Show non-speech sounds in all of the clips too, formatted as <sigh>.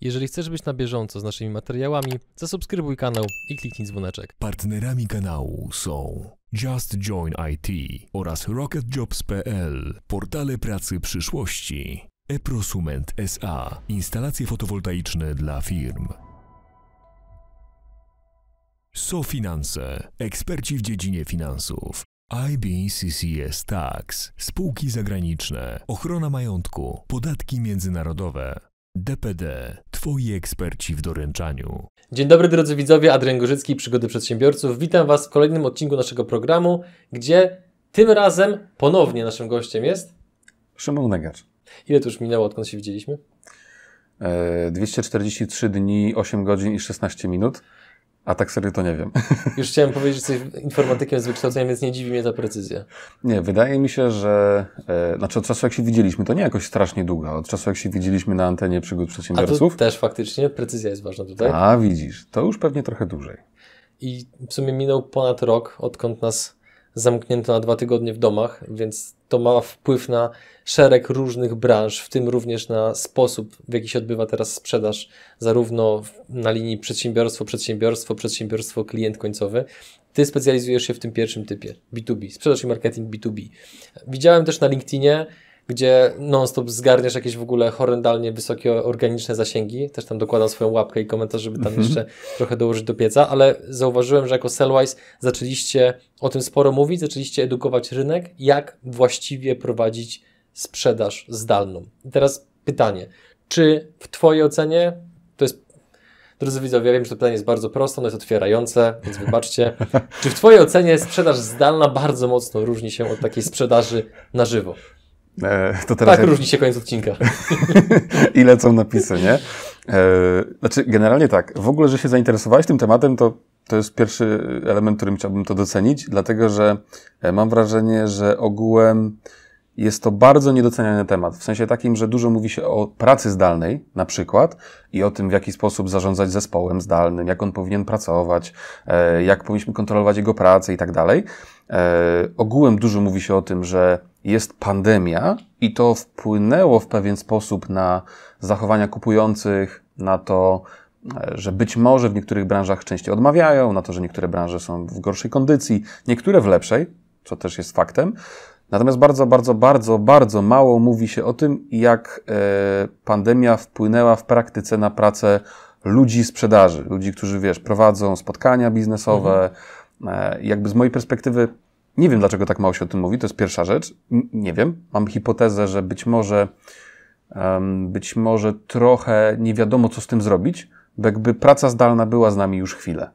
Jeżeli chcesz być na bieżąco z naszymi materiałami, zasubskrybuj kanał i kliknij dzwoneczek. Partnerami kanału są Just Join IT oraz RocketJobs.pl, portale pracy przyszłości, Eprosument SA, instalacje fotowoltaiczne dla firm. SoFinanse, eksperci w dziedzinie finansów. IBCCS Tax, spółki zagraniczne, ochrona majątku, podatki międzynarodowe. DPD. Twoi eksperci w doręczaniu. Dzień dobry drodzy widzowie, Adrian Gorzycki, Przygody Przedsiębiorców. Witam Was w kolejnym odcinku naszego programu, gdzie tym razem ponownie naszym gościem jest... Szymon Negacz. Ile to już minęło, odkąd się widzieliśmy? 243 e, dni, 8 godzin i 16 minut. A tak serio to nie wiem. <laughs> Już chciałem powiedzieć, że jesteś informatykiem z wykształcenia, więc nie dziwi mnie ta precyzja. Nie, wydaje mi się, że... E, znaczy od czasu jak się widzieliśmy, to nie jakoś strasznie długo, od czasu jak się widzieliśmy na antenie przygód przedsiębiorców... A to też faktycznie precyzja jest ważna tutaj. A, widzisz. To już pewnie trochę dłużej. I w sumie minął ponad rok, odkąd nas zamknięto na dwa tygodnie w domach, więc to ma wpływ na szereg różnych branż, w tym również na sposób, w jaki się odbywa teraz sprzedaż, zarówno na linii przedsiębiorstwo, przedsiębiorstwo, przedsiębiorstwo, klient końcowy. Ty specjalizujesz się w tym pierwszym typie B2B, sprzedaż i marketing B2B. Widziałem też na LinkedInie, gdzie non-stop zgarniasz jakieś w ogóle horrendalnie wysokie organiczne zasięgi. Też tam dokładam swoją łapkę i komentarz, żeby tam mhm. jeszcze trochę dołożyć do pieca, ale zauważyłem, że jako Sellwise zaczęliście o tym sporo mówić, zaczęliście edukować rynek, jak właściwie prowadzić sprzedaż zdalną. I teraz pytanie, czy w Twojej ocenie to jest Drodzy widzowie, ja wiem, że to pytanie jest bardzo proste, ono jest otwierające, więc <laughs> wybaczcie. Czy w Twojej ocenie sprzedaż zdalna bardzo mocno różni się od takiej sprzedaży na żywo? E, to teraz tak jak... różni się koniec odcinka. <laughs> Ile są napisy, nie? E, znaczy, generalnie tak. W ogóle, że się zainteresowałeś tym tematem, to, to jest pierwszy element, którym chciałbym to docenić, dlatego że e, mam wrażenie, że ogółem jest to bardzo niedoceniany temat. W sensie takim, że dużo mówi się o pracy zdalnej na przykład i o tym, w jaki sposób zarządzać zespołem zdalnym, jak on powinien pracować, jak powinniśmy kontrolować jego pracę i tak dalej. Ogółem dużo mówi się o tym, że jest pandemia i to wpłynęło w pewien sposób na zachowania kupujących, na to, e, że być może w niektórych branżach częściej odmawiają, na to, że niektóre branże są w gorszej kondycji, niektóre w lepszej, co też jest faktem. Natomiast bardzo, bardzo, bardzo, bardzo mało mówi się o tym, jak e, pandemia wpłynęła w praktyce na pracę ludzi sprzedaży, ludzi, którzy, wiesz, prowadzą spotkania biznesowe. Mhm. E, jakby z mojej perspektywy nie wiem, dlaczego tak mało się o tym mówi, to jest pierwsza rzecz. Nie wiem. Mam hipotezę, że być może, być może trochę nie wiadomo, co z tym zrobić, bo jakby praca zdalna była z nami już chwilę.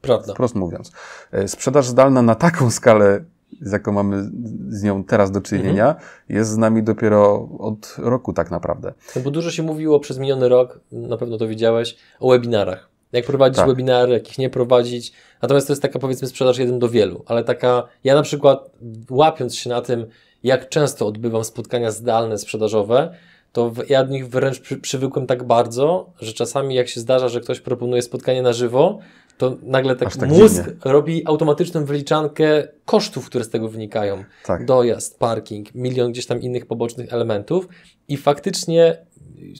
Prawda. Wprost mówiąc. E, sprzedaż zdalna na taką skalę, z jaką mamy z nią teraz do czynienia, mhm. jest z nami dopiero od roku tak naprawdę. No bo dużo się mówiło przez miniony rok, na pewno to widziałeś, o webinarach. Jak prowadzić tak. webinary, jakich nie prowadzić. Natomiast to jest taka powiedzmy sprzedaż jeden do wielu, ale taka, ja na przykład łapiąc się na tym, jak często odbywam spotkania zdalne, sprzedażowe, to ja do nich wręcz przy, przywykłem tak bardzo, że czasami jak się zdarza, że ktoś proponuje spotkanie na żywo, to nagle tak, tak mózg dziwnie. robi automatyczną wyliczankę kosztów, które z tego wynikają. Tak. Dojazd, parking, milion gdzieś tam innych pobocznych elementów i faktycznie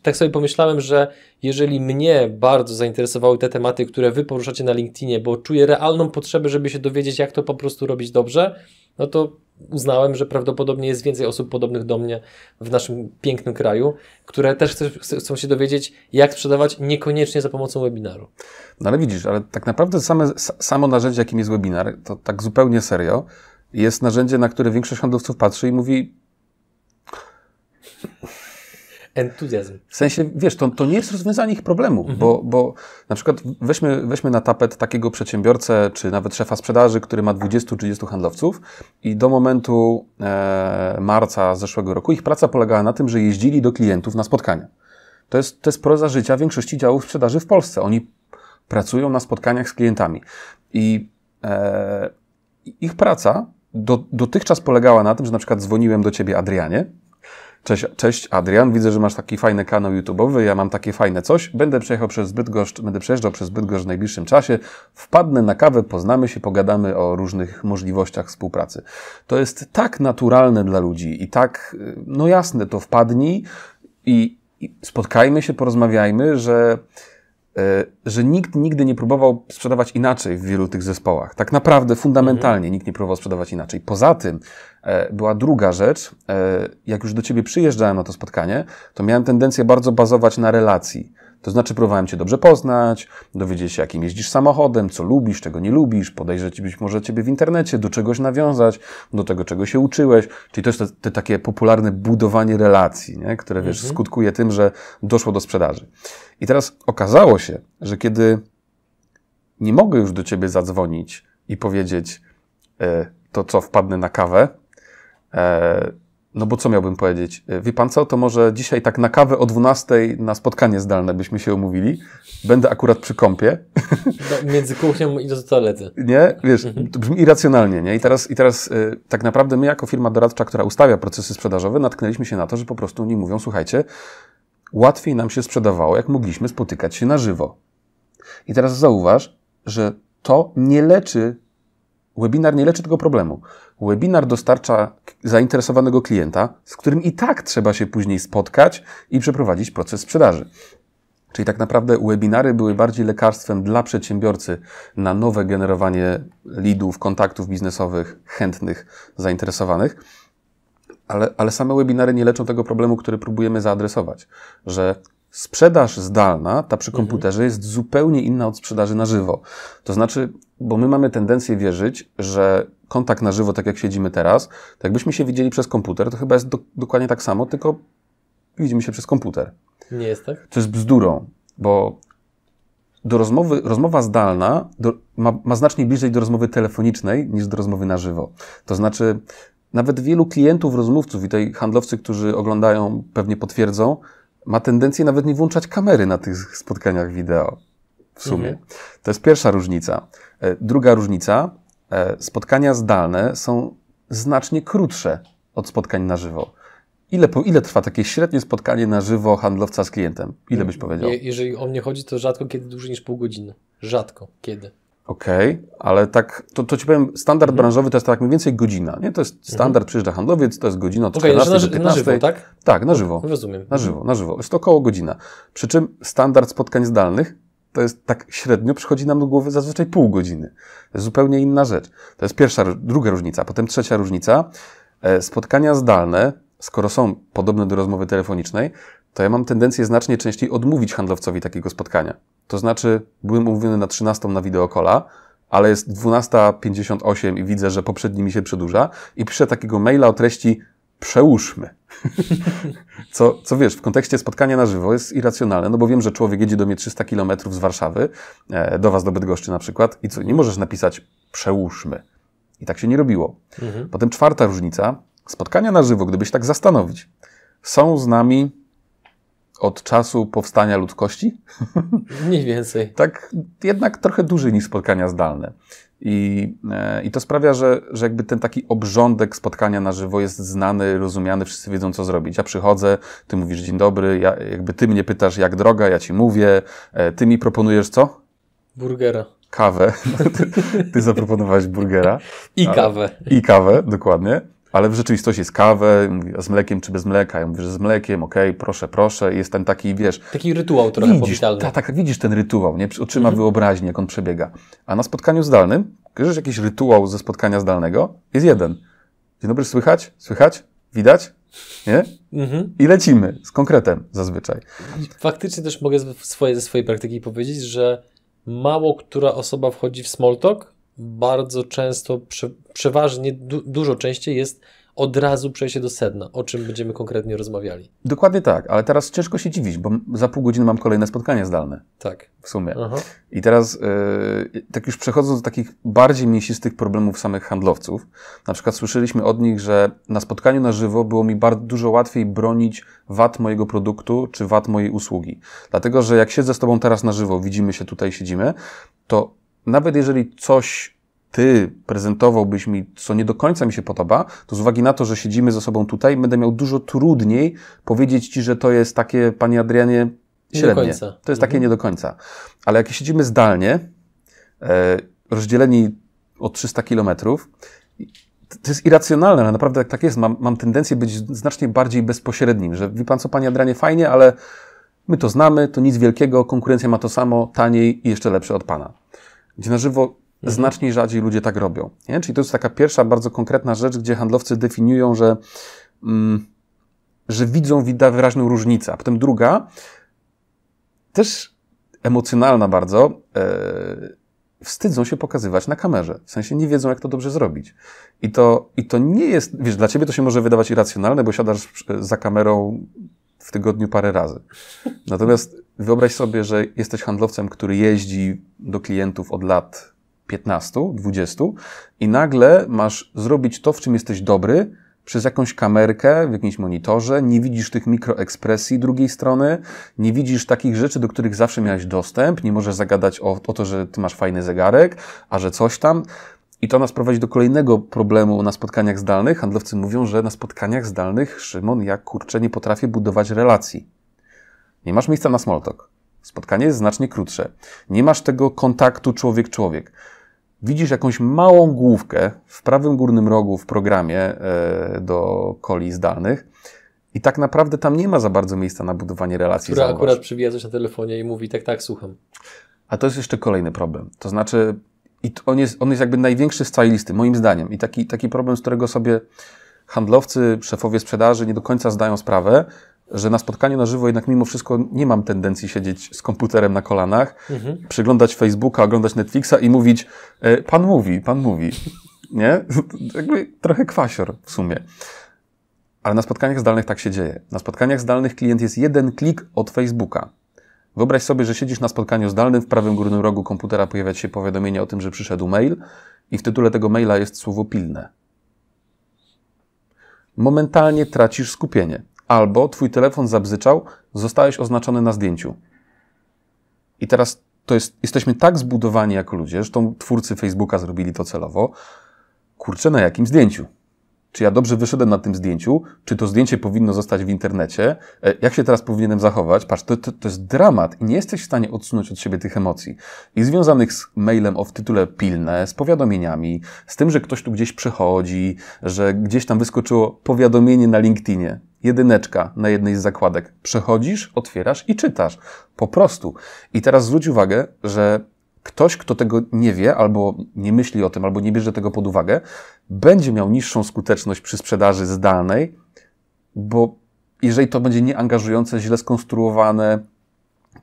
tak sobie pomyślałem, że jeżeli mnie bardzo zainteresowały te tematy, które wy poruszacie na LinkedInie, bo czuję realną potrzebę, żeby się dowiedzieć, jak to po prostu robić dobrze, no to uznałem, że prawdopodobnie jest więcej osób podobnych do mnie w naszym pięknym kraju, które też chcą się dowiedzieć, jak sprzedawać niekoniecznie za pomocą webinaru. No ale widzisz, ale tak naprawdę same, samo narzędzie, jakim jest webinar, to tak zupełnie serio, jest narzędzie, na które większość handlowców patrzy i mówi entuzjazm. W sensie, wiesz, to, to nie jest rozwiązanie ich problemu, mhm. bo, bo na przykład weźmy, weźmy na tapet takiego przedsiębiorcę, czy nawet szefa sprzedaży, który ma 20-30 handlowców i do momentu e, marca zeszłego roku ich praca polegała na tym, że jeździli do klientów na spotkania. To jest, to jest proza życia większości działów sprzedaży w Polsce. Oni pracują na spotkaniach z klientami i e, ich praca do, dotychczas polegała na tym, że na przykład dzwoniłem do ciebie, Adrianie, Cześć, cześć Adrian, widzę, że masz taki fajny kanał YouTube'owy, ja mam takie fajne coś. Będę przejechał przez Bydgoszcz, będę przejeżdżał przez Bydgoszcz w najbliższym czasie. Wpadnę na kawę, poznamy się, pogadamy o różnych możliwościach współpracy. To jest tak naturalne dla ludzi i tak, y, no jasne, to wpadnij i, i spotkajmy się, porozmawiajmy, że y, że nikt nigdy nie próbował sprzedawać inaczej w wielu tych zespołach. Tak naprawdę fundamentalnie mhm. nikt nie próbował sprzedawać inaczej. Poza tym E, była druga rzecz. E, jak już do ciebie przyjeżdżałem na to spotkanie, to miałem tendencję bardzo bazować na relacji. To znaczy, próbowałem Cię dobrze poznać, dowiedzieć się, jakim jeździsz samochodem, co lubisz, czego nie lubisz, podejrzeć być może Ciebie w internecie, do czegoś nawiązać, do tego, czego się uczyłeś. Czyli to jest te, takie popularne budowanie relacji, nie? które wiesz, mhm. skutkuje tym, że doszło do sprzedaży. I teraz okazało się, że kiedy nie mogę już do Ciebie zadzwonić i powiedzieć, e, to co, wpadnę na kawę, E, no bo co miałbym powiedzieć? E, wie pan co, to może dzisiaj tak na kawę o 12 na spotkanie zdalne byśmy się umówili. Będę akurat przy kąpie. No, między kuchnią i do toalety. Nie? Wiesz, mhm. to brzmi irracjonalnie, nie? I teraz, i teraz e, tak naprawdę my jako firma doradcza, która ustawia procesy sprzedażowe, natknęliśmy się na to, że po prostu oni mówią, słuchajcie, łatwiej nam się sprzedawało, jak mogliśmy spotykać się na żywo. I teraz zauważ, że to nie leczy, webinar nie leczy tego problemu. Webinar dostarcza zainteresowanego klienta, z którym i tak trzeba się później spotkać i przeprowadzić proces sprzedaży. Czyli tak naprawdę webinary były bardziej lekarstwem dla przedsiębiorcy na nowe generowanie leadów, kontaktów biznesowych, chętnych, zainteresowanych. Ale, ale same webinary nie leczą tego problemu, który próbujemy zaadresować, że sprzedaż zdalna, ta przy mhm. komputerze, jest zupełnie inna od sprzedaży na żywo. To znaczy, bo my mamy tendencję wierzyć, że kontakt na żywo, tak jak siedzimy teraz, to jakbyśmy się widzieli przez komputer, to chyba jest do, dokładnie tak samo, tylko widzimy się przez komputer. Nie jest tak? To jest bzdurą, bo do rozmowy, rozmowa zdalna do, ma, ma znacznie bliżej do rozmowy telefonicznej niż do rozmowy na żywo. To znaczy, nawet wielu klientów, rozmówców i tej handlowcy, którzy oglądają, pewnie potwierdzą, ma tendencję nawet nie włączać kamery na tych spotkaniach wideo. W sumie. Mhm. To jest pierwsza różnica. E, druga różnica E, spotkania zdalne są znacznie krótsze od spotkań na żywo. Ile, ile trwa takie średnie spotkanie na żywo handlowca z klientem? Ile byś powiedział? jeżeli o mnie chodzi, to rzadko kiedy dłużej niż pół godziny. Rzadko kiedy. Okej, okay, ale tak, to, to ci powiem, standard mhm. branżowy to jest tak mniej więcej godzina, nie? To jest mhm. standard, mhm. przyjeżdża handlowiec, to jest godzina od okay, no, 14 do 15. Na żywo, tak? Tak, na żywo. Rozumiem. Na żywo, na żywo. Jest to około godzina. Przy czym standard spotkań zdalnych to jest tak średnio, przychodzi nam do głowy zazwyczaj pół godziny. To jest zupełnie inna rzecz. To jest pierwsza, druga różnica. Potem trzecia różnica. E, spotkania zdalne, skoro są podobne do rozmowy telefonicznej, to ja mam tendencję znacznie częściej odmówić handlowcowi takiego spotkania. To znaczy, byłem umówiony na 13 na wideokola, ale jest 12.58 i widzę, że poprzedni mi się przedłuża i piszę takiego maila o treści przełóżmy. <laughs> co, co wiesz, w kontekście spotkania na żywo jest irracjonalne, no bo wiem, że człowiek jedzie do mnie 300 km z Warszawy, e, do was do Bydgoszczy na przykład, i co, nie możesz napisać przełóżmy. I tak się nie robiło. Mhm. Potem czwarta różnica. Spotkania na żywo, gdybyś tak zastanowić, są z nami od czasu powstania ludzkości? Mniej więcej. tak, jednak trochę dłużej niż spotkania zdalne. I, e, I to sprawia, że, że jakby ten taki obrządek spotkania na żywo jest znany, rozumiany, wszyscy wiedzą, co zrobić. Ja przychodzę, ty mówisz dzień dobry, ja, jakby ty mnie pytasz, jak droga, ja ci mówię, e, ty mi proponujesz co? Burgera. Kawę. <laughs> ty, ty zaproponowałeś burgera. I kawę. I kawę, dokładnie. Ale w rzeczywistości jest kawę, z mlekiem czy bez mleka. Ja mówię, że z mlekiem, okej, okay, proszę, proszę. I jest ten taki, wiesz... Taki rytuał trochę widzisz, powitalny. Tak, tak, widzisz ten rytuał, nie? Oczyma mhm. wyobraźnię, wyobraźni, jak on przebiega. A na spotkaniu zdalnym, bierzesz jakiś rytuał ze spotkania zdalnego, jest jeden. Dzień dobry, słychać? Słychać? Widać? Nie? Mhm. I lecimy z konkretem zazwyczaj. Faktycznie też mogę ze swojej praktyki powiedzieć, że mało która osoba wchodzi w small talk, bardzo często, prze, przeważnie du, dużo częściej jest od razu przejście do sedna, o czym będziemy konkretnie rozmawiali. Dokładnie tak, ale teraz ciężko się dziwić, bo za pół godziny mam kolejne spotkanie zdalne. Tak. W sumie. Aha. I teraz, yy, tak już przechodząc do takich bardziej mięsistych problemów samych handlowców, na przykład słyszeliśmy od nich, że na spotkaniu na żywo było mi bardzo dużo łatwiej bronić wad mojego produktu czy wad mojej usługi. Dlatego, że jak siedzę z Tobą teraz na żywo, widzimy się tutaj, siedzimy, to nawet jeżeli coś ty prezentowałbyś mi, co nie do końca mi się podoba, to z uwagi na to, że siedzimy ze sobą tutaj, będę miał dużo trudniej powiedzieć ci, że to jest takie, panie Adrianie, średnie. To jest mhm. takie nie do końca. Ale jak siedzimy zdalnie, e, rozdzieleni o 300 kilometrów, to jest irracjonalne, ale naprawdę tak jest. Mam, mam tendencję być znacznie bardziej bezpośrednim, że wie pan co, panie Adrianie fajnie, ale my to znamy, to nic wielkiego, konkurencja ma to samo, taniej i jeszcze lepsze od pana gdzie na żywo mhm. znacznie rzadziej ludzie tak robią. Nie? Czyli to jest taka pierwsza bardzo konkretna rzecz, gdzie handlowcy definiują, że, mm, że widzą widać wyraźną różnicę. A potem druga, też emocjonalna bardzo, e, wstydzą się pokazywać na kamerze. W sensie nie wiedzą, jak to dobrze zrobić. I to, I to nie jest, wiesz, dla ciebie to się może wydawać irracjonalne, bo siadasz e, za kamerą w tygodniu parę razy. Natomiast Wyobraź sobie, że jesteś handlowcem, który jeździ do klientów od lat 15, 20 i nagle masz zrobić to, w czym jesteś dobry, przez jakąś kamerkę w jakimś monitorze, nie widzisz tych mikroekspresji drugiej strony, nie widzisz takich rzeczy, do których zawsze miałeś dostęp, nie możesz zagadać o, o to, że ty masz fajny zegarek, a że coś tam. I to nas prowadzi do kolejnego problemu na spotkaniach zdalnych. Handlowcy mówią, że na spotkaniach zdalnych, Szymon, jak kurczę, nie potrafię budować relacji. Nie masz miejsca na smoltok. Spotkanie jest znacznie krótsze. Nie masz tego kontaktu człowiek-człowiek. Widzisz jakąś małą główkę w prawym górnym rogu w programie e, do koli zdalnych i tak naprawdę tam nie ma za bardzo miejsca na budowanie relacji. Która zauważ. akurat przywija coś na telefonie i mówi tak, tak, słucham. A to jest jeszcze kolejny problem. To znaczy, i on, jest, on jest jakby największy z całej listy, moim zdaniem. I taki, taki problem, z którego sobie handlowcy, szefowie sprzedaży nie do końca zdają sprawę, że na spotkaniu na żywo jednak mimo wszystko nie mam tendencji siedzieć z komputerem na kolanach, mhm. przeglądać Facebooka, oglądać Netflixa i mówić e, pan mówi, pan mówi. <laughs> Nie? Jakby trochę kwasior w sumie. Ale na spotkaniach zdalnych tak się dzieje. Na spotkaniach zdalnych klient jest jeden klik od Facebooka. Wyobraź sobie, że siedzisz na spotkaniu zdalnym, w prawym górnym rogu komputera pojawia się powiadomienie o tym, że przyszedł mail i w tytule tego maila jest słowo pilne. Momentalnie tracisz skupienie albo twój telefon zabzyczał, zostałeś oznaczony na zdjęciu. I teraz to jest, jesteśmy tak zbudowani jako ludzie, zresztą twórcy Facebooka zrobili to celowo, kurczę, na jakim zdjęciu? czy ja dobrze wyszedłem na tym zdjęciu, czy to zdjęcie powinno zostać w internecie, e, jak się teraz powinienem zachować. Patrz, to, to, to jest dramat i nie jesteś w stanie odsunąć od siebie tych emocji. I związanych z mailem o w tytule pilne, z powiadomieniami, z tym, że ktoś tu gdzieś przychodzi, że gdzieś tam wyskoczyło powiadomienie na LinkedInie. Jedyneczka na jednej z zakładek. Przechodzisz, otwierasz i czytasz. Po prostu. I teraz zwróć uwagę, że ktoś, kto tego nie wie, albo nie myśli o tym, albo nie bierze tego pod uwagę, będzie miał niższą skuteczność przy sprzedaży zdalnej, bo jeżeli to będzie nieangażujące, źle skonstruowane,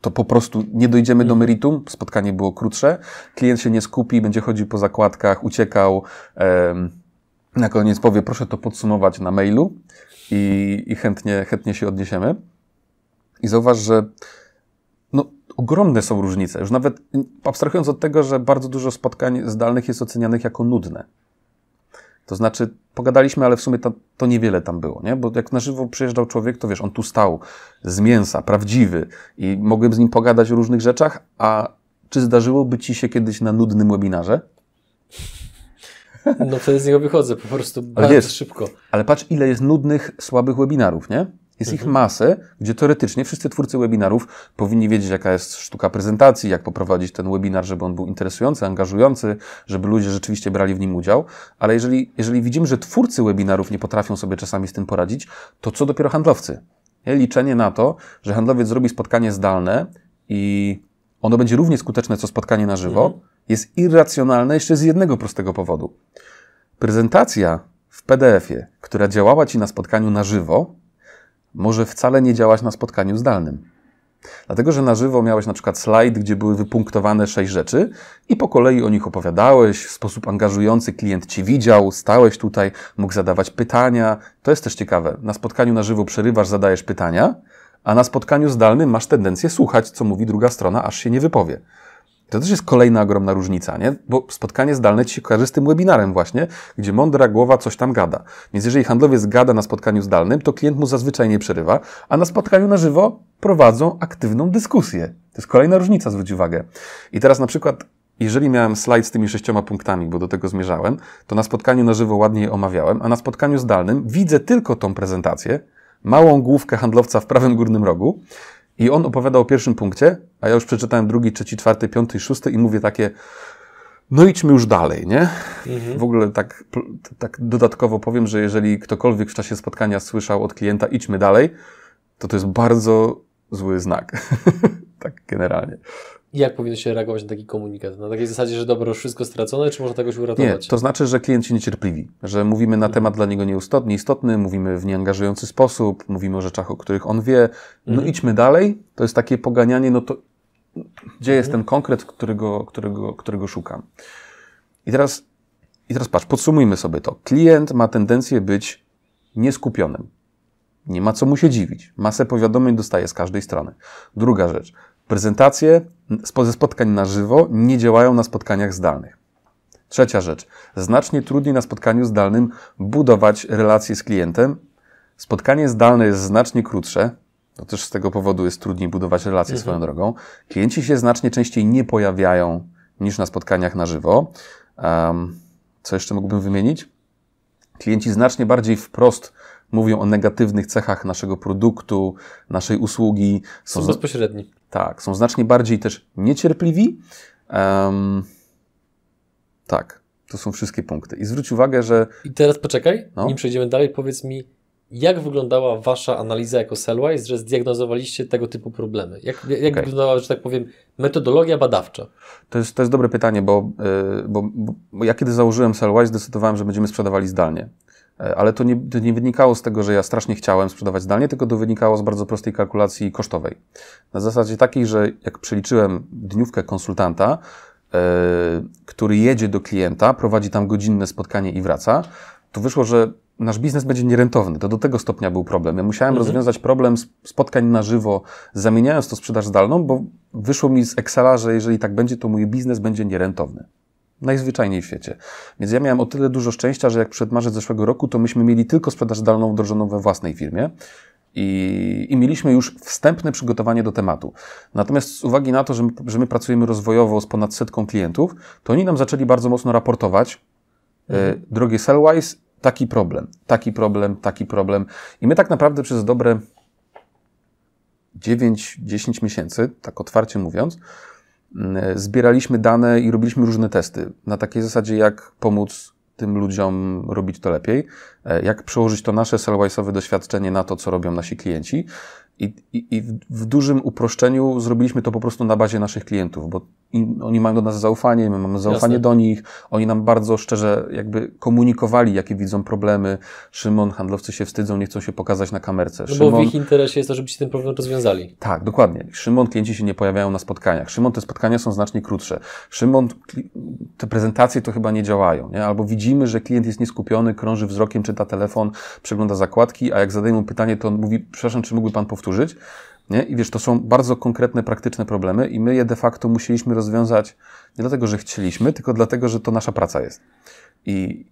to po prostu nie dojdziemy do mhm. meritum, spotkanie było krótsze, klient się nie skupi, będzie chodził po zakładkach, uciekał, na koniec powie, proszę to podsumować na mailu i, i chętnie, chętnie się odniesiemy. I zauważ, że ogromne są różnice. Już nawet abstrahując od tego, że bardzo dużo spotkań zdalnych jest ocenianych jako nudne. To znaczy, pogadaliśmy, ale w sumie to, to, niewiele tam było, nie? Bo jak na żywo przyjeżdżał człowiek, to wiesz, on tu stał z mięsa, prawdziwy i mogłem z nim pogadać o różnych rzeczach, a czy zdarzyłoby ci się kiedyś na nudnym webinarze? No to z niego wychodzę po prostu ale bardzo wiesz, szybko. Ale patrz, ile jest nudnych, słabych webinarów, nie? Jest mhm. ich masę, gdzie teoretycznie wszyscy twórcy webinarów powinni wiedzieć, jaka jest sztuka prezentacji, jak poprowadzić ten webinar, żeby on był interesujący, angażujący, żeby ludzie rzeczywiście brali w nim udział. Ale jeżeli, jeżeli widzimy, że twórcy webinarów nie potrafią sobie czasami z tym poradzić, to co dopiero handlowcy? Liczenie na to, że handlowiec zrobi spotkanie zdalne i ono będzie równie skuteczne co spotkanie na żywo, mhm. jest irracjonalne jeszcze z jednego prostego powodu. Prezentacja w PDF-ie, która działała ci na spotkaniu na żywo, może wcale nie działać na spotkaniu zdalnym. Dlatego, że na żywo miałeś na przykład slajd, gdzie były wypunktowane sześć rzeczy i po kolei o nich opowiadałeś, w sposób angażujący klient ci widział, stałeś tutaj, mógł zadawać pytania. To jest też ciekawe. Na spotkaniu na żywo przerywasz, zadajesz pytania, a na spotkaniu zdalnym masz tendencję słuchać, co mówi druga strona, aż się nie wypowie. To też jest kolejna ogromna różnica, nie? Bo spotkanie zdalne ci się kojarzy z tym webinarem właśnie, gdzie mądra głowa coś tam gada. Więc jeżeli handlowiec gada na spotkaniu zdalnym, to klient mu zazwyczaj nie przerywa, a na spotkaniu na żywo prowadzą aktywną dyskusję. To jest kolejna różnica, zwróć uwagę. I teraz na przykład jeżeli miałem slajd z tymi sześcioma punktami, bo do tego zmierzałem, to na spotkaniu na żywo ładniej omawiałem, a na spotkaniu zdalnym widzę tylko tą prezentację, małą główkę handlowca w prawym górnym rogu, i on opowiada o pierwszym punkcie, a ja już przeczytałem drugi, trzeci, czwarty, piąty, szósty i mówię takie, no idźmy już dalej, nie? Mhm. W ogóle tak, tak dodatkowo powiem, że jeżeli ktokolwiek w czasie spotkania słyszał od klienta idźmy dalej, to to jest bardzo zły znak. <laughs> tak generalnie jak powinno się reagować na taki komunikat? Na takiej zasadzie, że dobra, już wszystko stracone, czy można jakoś uratować? Nie, to znaczy, że klient się niecierpliwi, że mówimy na temat dla niego nieistotny, istotny, mówimy w nieangażujący sposób, mówimy o rzeczach, o których on wie. No mhm. idźmy dalej. To jest takie poganianie, no to gdzie jest mhm. ten konkret, którego, którego, którego szukam? I teraz, I teraz patrz, podsumujmy sobie to. Klient ma tendencję być nieskupionym. Nie ma co mu się dziwić. Masę powiadomień dostaje z każdej strony. Druga rzecz. Prezentacje ze spotkań na żywo nie działają na spotkaniach zdalnych. Trzecia rzecz. Znacznie trudniej na spotkaniu zdalnym budować relacje z klientem. Spotkanie zdalne jest znacznie krótsze, to też z tego powodu jest trudniej budować relacje mhm. swoją drogą. Klienci się znacznie częściej nie pojawiają niż na spotkaniach na żywo. Um, co jeszcze mógłbym wymienić? Klienci znacznie bardziej wprost mówią o negatywnych cechach naszego produktu, naszej usługi. Są, są bezpośredni. Tak, są znacznie bardziej też niecierpliwi. Um, tak, to są wszystkie punkty. I zwróć uwagę, że. I teraz poczekaj, no. nim przejdziemy dalej, powiedz mi, jak wyglądała Wasza analiza jako Cellwise, że zdiagnozowaliście tego typu problemy? Jak, jak okay. wyglądała, że tak powiem, metodologia badawcza? To jest, to jest dobre pytanie, bo, y, bo, bo ja kiedy założyłem Cellwise, zdecydowałem, że będziemy sprzedawali zdalnie. E, ale to nie, to nie, wynikało z tego, że ja strasznie chciałem sprzedawać zdalnie, tylko to wynikało z bardzo prostej kalkulacji kosztowej. Na zasadzie takiej, że jak przeliczyłem dniówkę konsultanta, yy, który jedzie do klienta, prowadzi tam godzinne spotkanie i wraca, to wyszło, że nasz biznes będzie nierentowny. To do tego stopnia był problem. Ja musiałem mhm. rozwiązać problem spotkań na żywo, zamieniając to sprzedaż zdalną, bo wyszło mi z Excela, że jeżeli tak będzie, to mój biznes będzie nierentowny. Najzwyczajniej w świecie. Więc ja miałem o tyle dużo szczęścia, że jak przed marzec zeszłego roku, to myśmy mieli tylko sprzedaż zdalną wdrożoną we własnej firmie. I, I, mieliśmy już wstępne przygotowanie do tematu. Natomiast z uwagi na to, że my, że my pracujemy rozwojowo z ponad setką klientów, to oni nam zaczęli bardzo mocno raportować. E, mhm. Drogie Sellwise, taki problem, taki problem, taki problem. I my tak naprawdę przez dobre 9-10 miesięcy, tak otwarcie mówiąc, zbieraliśmy dane i robiliśmy różne testy na takiej zasadzie, jak pomóc tym ludziom robić to lepiej, e, jak przełożyć to nasze Sellwise'owe doświadczenie na to, co robią nasi klienci. I, i, I, w dużym uproszczeniu zrobiliśmy to po prostu na bazie naszych klientów, bo oni mają do nas zaufanie, my mamy zaufanie Jasne. do nich, oni nam bardzo szczerze jakby komunikowali, jakie widzą problemy. Szymon, handlowcy się wstydzą, nie chcą się pokazać na kamerce. No Szymon, bo w ich interesie jest to, żebyście ten problem rozwiązali. Tak, dokładnie. Szymon, klienci się nie pojawiają na spotkaniach. Szymon, te spotkania są znacznie krótsze. Szymon, te prezentacje to chyba nie działają, nie? Albo widzimy, że klient jest nieskupiony, krąży wzrokiem, czyta telefon, przegląda zakładki, a jak zadaję mu pytanie, to on mówi, przepraszam, czy mógłby pan powtórzyć? powtórzyć. Nie? I wiesz, to są bardzo konkretne, praktyczne problemy, i my je de facto musieliśmy rozwiązać nie dlatego, że chcieliśmy, tylko dlatego, że to nasza praca jest. I,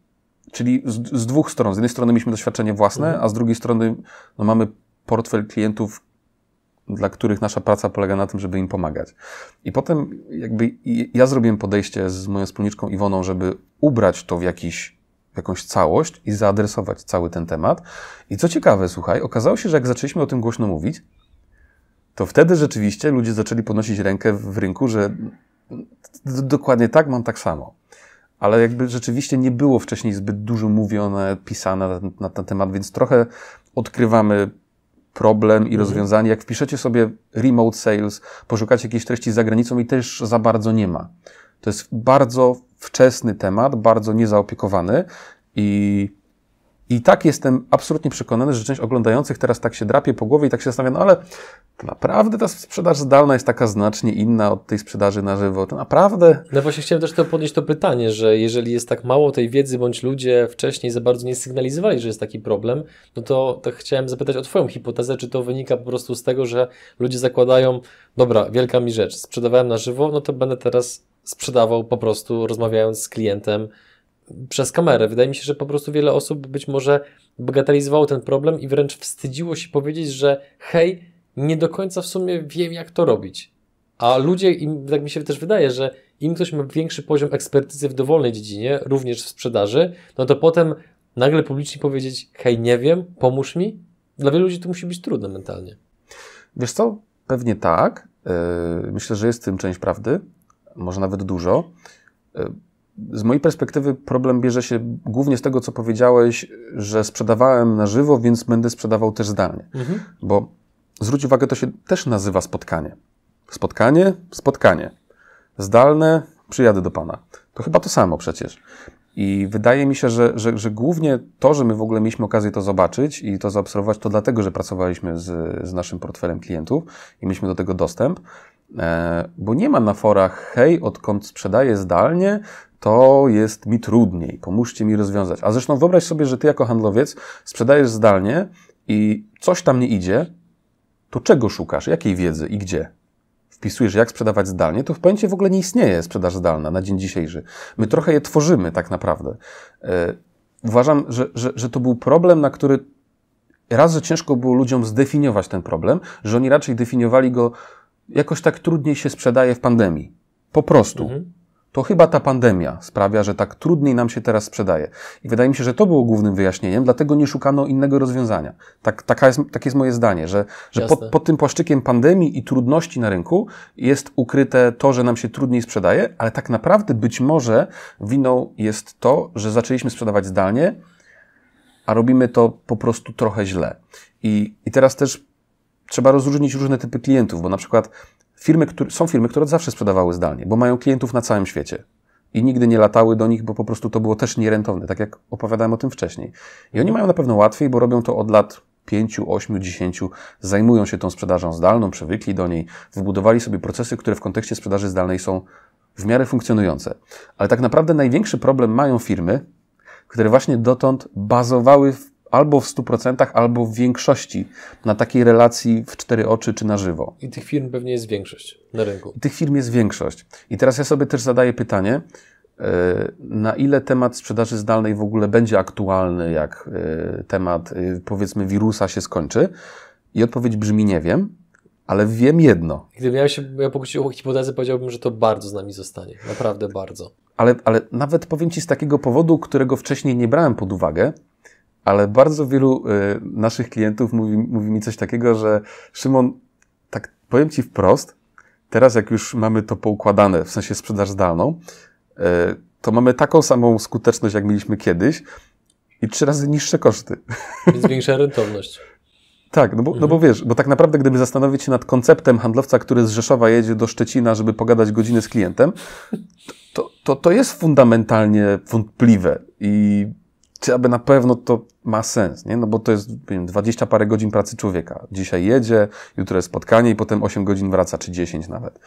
czyli z, z dwóch stron. Z jednej strony mieliśmy doświadczenie własne, mhm. a z drugiej strony no, mamy portfel klientów, dla których nasza praca polega na tym, żeby im pomagać. I potem jakby ja zrobiłem podejście z moją wspólniczką Iwoną, żeby ubrać to w jakiś jakąś całość i zaadresować cały ten temat. I co ciekawe, słuchaj, okazało się, że jak zaczęliśmy o tym głośno mówić, to wtedy rzeczywiście ludzie zaczęli podnosić rękę w rynku, że dokładnie tak, mam tak samo. Ale jakby rzeczywiście nie było wcześniej zbyt dużo mówione, pisane na, na ten temat, więc trochę odkrywamy problem i mhm. rozwiązanie. Jak wpiszecie sobie remote sales, poszukacie jakiejś treści za granicą i też za bardzo nie ma. To jest bardzo wczesny temat, bardzo niezaopiekowany i, i tak jestem absolutnie przekonany, że część oglądających teraz tak się drapie po głowie i tak się zastanawia, no ale naprawdę ta sprzedaż zdalna jest taka znacznie inna od tej sprzedaży na żywo, to naprawdę... No właśnie chciałem też to podnieść to pytanie, że jeżeli jest tak mało tej wiedzy, bądź ludzie wcześniej za bardzo nie sygnalizowali, że jest taki problem, no to tak chciałem zapytać o Twoją hipotezę, czy to wynika po prostu z tego, że ludzie zakładają, dobra, wielka mi rzecz, sprzedawałem na żywo, no to będę teraz sprzedawał po prostu rozmawiając z klientem przez kamerę. Wydaje mi się, że po prostu wiele osób być może bagatelizowało ten problem i wręcz wstydziło się powiedzieć, że hej, nie do końca w sumie wiem, jak to robić. A ludzie, im, tak mi się też wydaje, że im ktoś ma większy poziom ekspertyzy w dowolnej dziedzinie, również w sprzedaży, no to potem nagle publicznie powiedzieć, hej, nie wiem, pomóż mi, dla wielu ludzi to musi być trudne mentalnie. Wiesz co? Pewnie tak. Yy, myślę, że jest w tym część prawdy może nawet dużo. E, z mojej perspektywy problem bierze się głównie z tego, co powiedziałeś, że sprzedawałem na żywo, więc będę sprzedawał też zdalnie. Mhm. Bo zwróć uwagę, to się też nazywa spotkanie. Spotkanie, spotkanie. Zdalne, przyjadę do pana. To chyba to samo przecież. I wydaje mi się, że, że, że, głównie to, że my w ogóle mieliśmy okazję to zobaczyć i to zaobserwować, to dlatego, że pracowaliśmy z, z naszym portfelem klientów i mieliśmy do tego dostęp, E, bo nie ma na forach hej, odkąd sprzedaję zdalnie, to jest mi trudniej, pomóżcie mi rozwiązać. A zresztą wyobraź sobie, że ty jako handlowiec sprzedajesz zdalnie i coś tam nie idzie, to czego szukasz, jakiej wiedzy i gdzie? wpisujesz, jak sprzedawać zdalnie, to w pojęcie w ogóle nie istnieje sprzedaż zdalna na dzień dzisiejszy. My trochę je tworzymy tak naprawdę. Yy, uważam, że, że, że to był problem, na który raz, że ciężko było ludziom zdefiniować ten problem, że oni raczej definiowali go jakoś tak trudniej się sprzedaje w pandemii. Po prostu. Mhm. To chyba ta pandemia sprawia, że tak trudniej nam się teraz sprzedaje. I wydaje mi się, że to było głównym wyjaśnieniem, dlatego nie szukano innego rozwiązania. Tak, taka jest, takie jest moje zdanie, że, że pod, pod, tym płaszczykiem pandemii i trudności na rynku jest ukryte to, że nam się trudniej sprzedaje, ale tak naprawdę być może winą jest to, że zaczęliśmy sprzedawać zdalnie, a robimy to po prostu trochę źle. I, i teraz też trzeba rozróżnić różne typy klientów, bo na przykład firmy, które, są firmy, które zawsze sprzedawały zdalnie, bo mają klientów na całym świecie i nigdy nie latały do nich, bo po prostu to było też nierentowne, tak jak opowiadałem o tym wcześniej. I oni mają na pewno łatwiej, bo robią to od lat 5, 8, 10, zajmują się tą sprzedażą zdalną, przywykli do niej, wybudowali sobie procesy, które w kontekście sprzedaży zdalnej są w miarę funkcjonujące. Ale tak naprawdę największy problem mają firmy, które właśnie dotąd bazowały w albo w 100%, albo w większości na takiej relacji w cztery oczy czy na żywo. I tych firm pewnie jest większość na rynku. I tych firm jest większość. I teraz ja sobie też zadaję pytanie, e, na ile temat sprzedaży zdalnej w ogóle będzie aktualny, jak e, temat e, powiedzmy wirusa się skończy? I odpowiedź brzmi nie wiem, ale wiem jedno. Gdybym miał się miał pokusić o hipotezę, powiedziałbym, że to bardzo z nami zostanie. Naprawdę bardzo. Ale, ale nawet powiem Ci z takiego powodu, którego wcześniej nie brałem pod uwagę, ale bardzo wielu y, naszych klientów mówi, mówi mi coś takiego, że Szymon, tak powiem Ci wprost, teraz jak już mamy to poukładane, w sensie sprzedaż zdalną, y, to mamy taką samą skuteczność, jak mieliśmy kiedyś i trzy razy niższe koszty. Więc większa rentowność. Tak, no bo, mhm. no bo mhm. wiesz, bo tak naprawdę gdyby zastanowić się nad konceptem handlowca, który z Rzeszowa jedzie do Szczecina, żeby pogadać godzinę z klientem, to, to, to jest fundamentalnie wątpliwe i czy aby na pewno to ma sens, nie? No bo to jest wiem, 20 parę godzin pracy człowieka. Dzisiaj jedzie, jutro jest spotkanie i potem 8 godzin wraca, czy 10 nawet.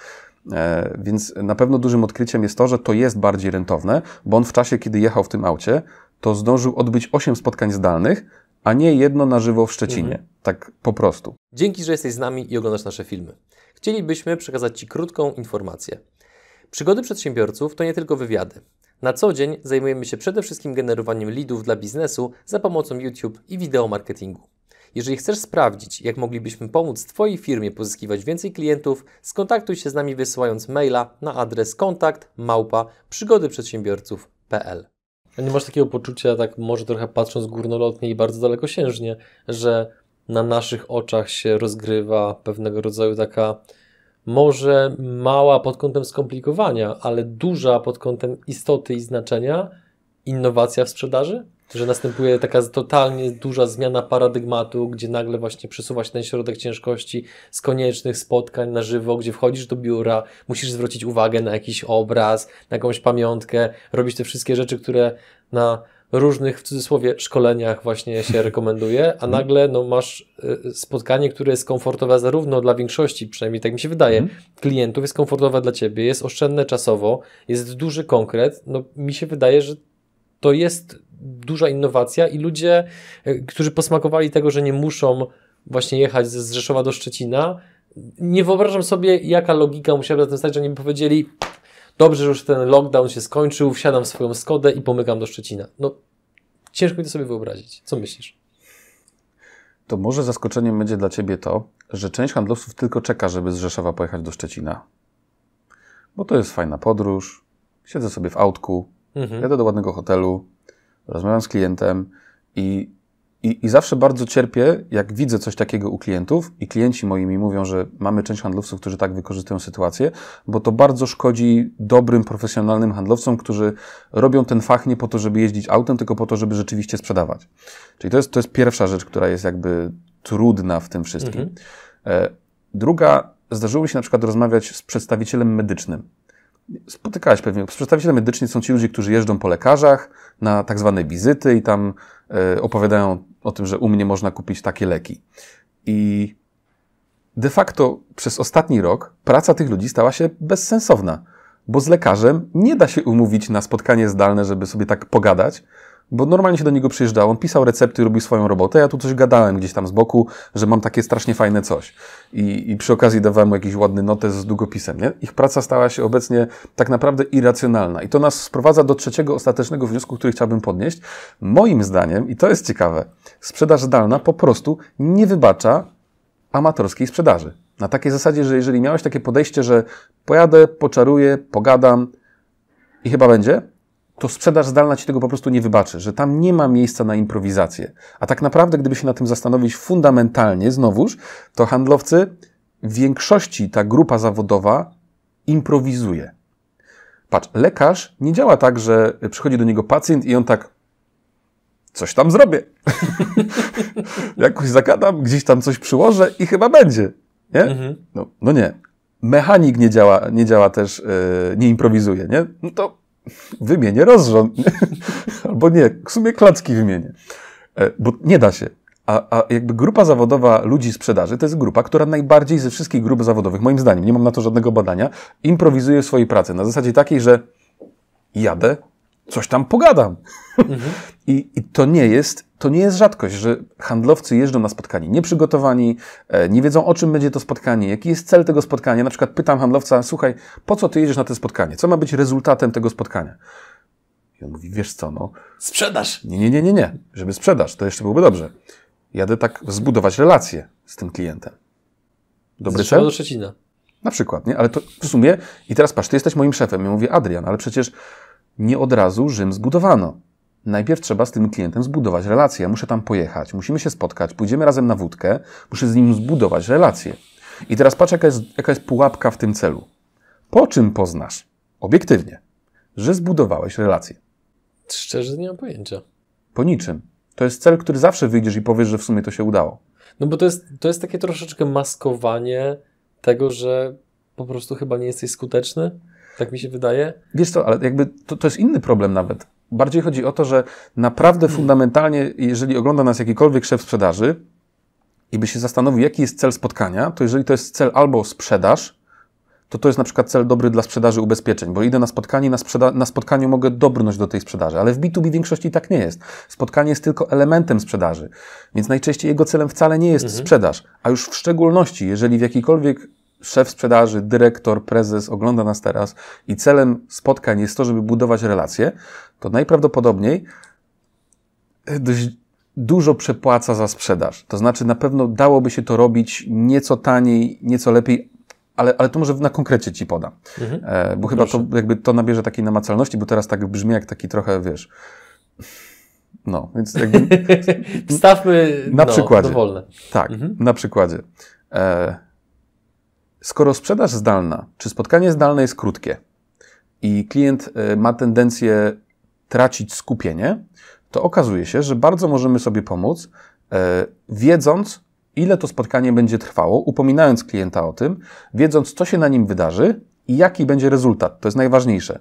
E, więc na pewno dużym odkryciem jest to, że to jest bardziej rentowne, bo on w czasie, kiedy jechał w tym aucie, to zdążył odbyć 8 spotkań zdalnych, a nie jedno na żywo w Szczecinie. Mhm. Tak po prostu. Dzięki, że jesteś z nami i oglądasz nasze filmy. Chcielibyśmy przekazać Ci krótką informację. Przygody przedsiębiorców to nie tylko wywiady. Na co dzień zajmujemy się przede wszystkim generowaniem leadów dla biznesu za pomocą YouTube i wideomarketingu. Jeżeli chcesz sprawdzić, jak moglibyśmy pomóc Twojej firmie pozyskiwać więcej klientów, skontaktuj się z nami wysyłając maila na adres kontakt małpa przygodyprzedsiębiorców.pl Nie masz takiego poczucia, tak może trochę patrząc górnolotnie i bardzo dalekosiężnie, że na naszych oczach się rozgrywa pewnego rodzaju taka może mała pod kątem skomplikowania, ale duża pod kątem istoty i znaczenia innowacja w sprzedaży? Że następuje taka totalnie duża zmiana paradygmatu, gdzie nagle właśnie przesuwa się ten środek ciężkości z koniecznych spotkań na żywo, gdzie wchodzisz do biura, musisz zwrócić uwagę na jakiś obraz, na jakąś pamiątkę, robić te wszystkie rzeczy, które na różnych w cudzysłowie szkoleniach właśnie się rekomenduje, a mhm. nagle no, masz y, spotkanie, które jest komfortowe zarówno dla większości, przynajmniej tak mi się wydaje, mhm. klientów, jest komfortowe dla ciebie, jest oszczędne czasowo, jest duży konkret. No, mi się wydaje, że to jest duża innowacja i ludzie, y, którzy posmakowali tego, że nie muszą właśnie jechać z Rzeszowa do Szczecina, nie wyobrażam sobie, jaka logika musiała za tym stać, że oni by powiedzieli, dobrze, że już ten lockdown się skończył, wsiadam w swoją Skodę i pomykam do Szczecina. No, ciężko mi to sobie wyobrazić. Co myślisz? To może zaskoczeniem będzie dla Ciebie to, że część handlowców tylko czeka, żeby z Rzeszowa pojechać do Szczecina. Bo to jest fajna podróż, siedzę sobie w autku, mhm. jadę do ładnego hotelu, rozmawiam z klientem i i, I, zawsze bardzo cierpię, jak widzę coś takiego u klientów i klienci moi mi mówią, że mamy część handlowców, którzy tak wykorzystują sytuację, bo to bardzo szkodzi dobrym, profesjonalnym handlowcom, którzy robią ten fach nie po to, żeby jeździć autem, tylko po to, żeby rzeczywiście sprzedawać. Czyli to jest, to jest pierwsza rzecz, która jest jakby trudna w tym wszystkim. Mhm. E, druga, zdarzyło mi się na przykład rozmawiać z przedstawicielem medycznym spotykałeś pewnie, przedstawiciele medyczni są ci ludzie, którzy jeżdżą po lekarzach na tak zwane wizyty i tam e, opowiadają o tym, że u mnie można kupić takie leki. I de facto przez ostatni rok praca tych ludzi stała się bezsensowna, bo z lekarzem nie da się umówić na spotkanie zdalne, żeby sobie tak pogadać, bo normalnie się do niego przyjeżdżał, On pisał recepty, robił swoją robotę. Ja tu coś gadałem gdzieś tam z boku, że mam takie strasznie fajne coś. I, i przy okazji dawałem mu jakiś ładny notes z długopisem. Nie? Ich praca stała się obecnie tak naprawdę irracjonalna. I to nas sprowadza do trzeciego, ostatecznego wniosku, który chciałbym podnieść. Moim zdaniem, i to jest ciekawe, sprzedaż zdalna po prostu nie wybacza amatorskiej sprzedaży. Na takiej zasadzie, że jeżeli miałeś takie podejście, że pojadę, poczaruję, pogadam i chyba będzie, to sprzedaż zdalna ci tego po prostu nie wybaczy, że tam nie ma miejsca na improwizację. A tak naprawdę, gdyby się na tym zastanowić fundamentalnie, znowuż, to handlowcy w większości ta grupa zawodowa improwizuje. Patrz, lekarz nie działa tak, że przychodzi do niego pacjent i on tak coś tam zrobię. <laughs> Jakoś zagadam, gdzieś tam coś przyłożę i chyba będzie. Nie? Mhm. No, no nie. Mechanik nie działa, nie działa też, yy, nie improwizuje, nie? No to wymienię rozrząd. <laughs> Albo nie, w sumie klacki wymienię. E, bo nie da się. A, a, jakby grupa zawodowa ludzi sprzedaży to jest grupa, która najbardziej ze wszystkich grup zawodowych, moim zdaniem, nie mam na to żadnego badania, improwizuje w swojej pracy. Na zasadzie takiej, że jadę, coś tam pogadam. Mhm. I, I, to nie jest, to nie jest rzadkość, że handlowcy jeżdżą na spotkanie nieprzygotowani, e, nie wiedzą o czym będzie to spotkanie, jaki jest cel tego spotkania. Na przykład pytam handlowca, słuchaj, po co ty jedziesz na to spotkanie? Co ma być rezultatem tego spotkania? I on mówi, wiesz co, no... Sprzedaż! Nie, nie, nie, nie, nie. Żeby sprzedaż, to jeszcze byłoby dobrze. Jadę tak zbudować relacje z tym klientem. Dobry cel? do Szczecina. Na przykład, nie? Ale to w sumie... I teraz patrz, ty jesteś moim szefem. I mówię, Adrian, ale przecież nie od razu Rzym zbudowano. Najpierw trzeba z tym klientem zbudować relację. Ja muszę tam pojechać, musimy się spotkać, pójdziemy razem na wódkę, muszę z nim zbudować relację. I teraz patrz, jaka jest, jaka jest pułapka w tym celu. Po czym poznasz, obiektywnie, że zbudowałeś relację? Szczerze nie mam pojęcia. Po niczym. To jest cel, który zawsze wyjdziesz i powiesz, że w sumie to się udało. No bo to jest, to jest takie troszeczkę maskowanie tego, że po prostu chyba nie jesteś skuteczny. Tak mi się wydaje. Wiesz co, ale jakby to, to jest inny problem nawet. Bardziej chodzi o to, że naprawdę hmm. fundamentalnie, jeżeli ogląda nas jakikolwiek szef sprzedaży i by się zastanowił, jaki jest cel spotkania, to jeżeli to jest cel albo sprzedaż, to to jest na przykład cel dobry dla sprzedaży ubezpieczeń, bo idę na spotkanie, na, sprzeda- na spotkaniu mogę dobrnąć do tej sprzedaży, ale w B2B w większości tak nie jest. Spotkanie jest tylko elementem sprzedaży, więc najczęściej jego celem wcale nie jest mhm. sprzedaż, a już w szczególności, jeżeli w jakikolwiek szef sprzedaży, dyrektor, prezes ogląda nas teraz i celem spotkań jest to, żeby budować relacje, to najprawdopodobniej e, dość dużo przepłaca za sprzedaż. To znaczy, na pewno dałoby się to robić nieco taniej, nieco lepiej, ale, ale to może na konkrecie ci podam. Mhm. E, bo chyba to jakby to nabierze takiej namacalności, bo teraz tak brzmi jak taki trochę, wiesz. No, więc jakby. <laughs> Stawmy na no, przykładzie. Dowolne. Tak, mhm. na przykładzie. E, Skoro sprzedaż zdalna czy spotkanie zdalne jest krótkie i klient y, ma tendencję tracić skupienie, to okazuje się, że bardzo możemy sobie pomóc, y, wiedząc, ile to spotkanie będzie trwało, upominając klienta o tym, wiedząc, co się na nim wydarzy i jaki będzie rezultat. To jest najważniejsze.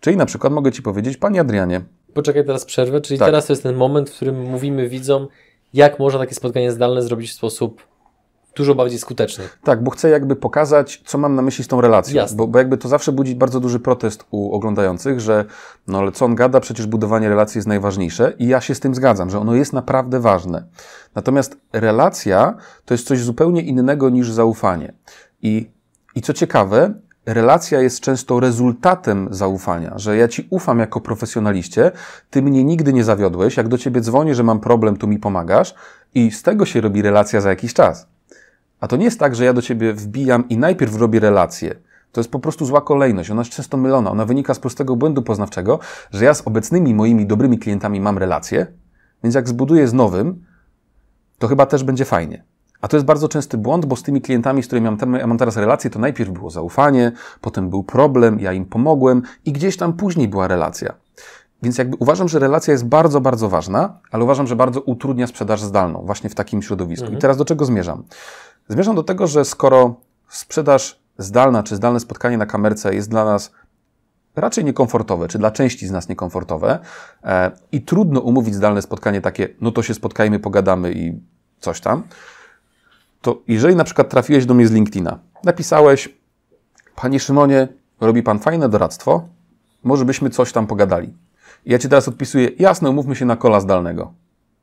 Czyli na przykład mogę Ci powiedzieć, Panie Adrianie. Poczekaj, teraz przerwę. Czyli tak. teraz to jest ten moment, w którym mówimy widzom, jak można takie spotkanie zdalne zrobić w sposób dużo bardziej skutecznych. Tak, bo chcę jakby pokazać, co mam na myśli z tą relacją. Bo, bo, jakby to zawsze budzi bardzo duży protest u oglądających, że no ale co on gada, przecież budowanie relacji jest najważniejsze i ja się z tym zgadzam, że ono jest naprawdę ważne. Natomiast relacja to jest coś zupełnie innego niż zaufanie. I, i co ciekawe, relacja jest często rezultatem zaufania, że ja ci ufam jako profesjonaliście, ty mnie nigdy nie zawiodłeś, jak do ciebie dzwonię, że mam problem, tu mi pomagasz i z tego się robi relacja za jakiś czas. A to nie jest tak, że ja do ciebie wbijam i najpierw robię relację. To jest po prostu zła kolejność. Ona jest często mylona. Ona wynika z prostego błędu poznawczego, że ja z obecnymi moimi dobrymi klientami mam relacje, więc jak zbuduję z nowym, to chyba też będzie fajnie. A to jest bardzo częsty błąd, bo z tymi klientami, z którymi mam, ja mam teraz relacje, to najpierw było zaufanie, potem był problem, ja im pomogłem i gdzieś tam później była relacja. Więc jakby uważam, że relacja jest bardzo, bardzo ważna, ale uważam, że bardzo utrudnia sprzedaż zdalną właśnie w takim środowisku. Mhm. I teraz do czego zmierzam? Zmierzam do tego, że skoro sprzedaż zdalna czy zdalne spotkanie na kamerce jest dla nas raczej niekomfortowe, czy dla części z nas niekomfortowe e, i trudno umówić zdalne spotkanie takie, no to się spotkajmy, pogadamy i coś tam, to jeżeli na przykład trafiłeś do mnie z LinkedIna, napisałeś, panie Szymonie, robi pan fajne doradztwo, może byśmy coś tam pogadali. I ja ci teraz odpisuję, jasne, umówmy się na kola zdalnego.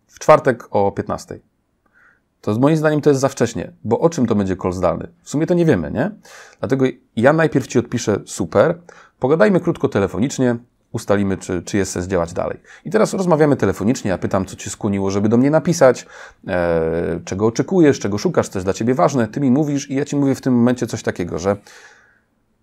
W czwartek o 15 to moim zdaniem to jest za wcześnie, bo o czym to będzie call zdalny? W sumie to nie wiemy, nie? Dlatego ja najpierw Ci odpiszę super, pogadajmy krótko telefonicznie, ustalimy, czy, czy jest sens działać dalej. I teraz rozmawiamy telefonicznie, ja pytam, co Cię skłoniło, żeby do mnie napisać, e, czego oczekujesz, czego szukasz, co jest dla Ciebie ważne, Ty mi mówisz i ja Ci mówię w tym momencie coś takiego, że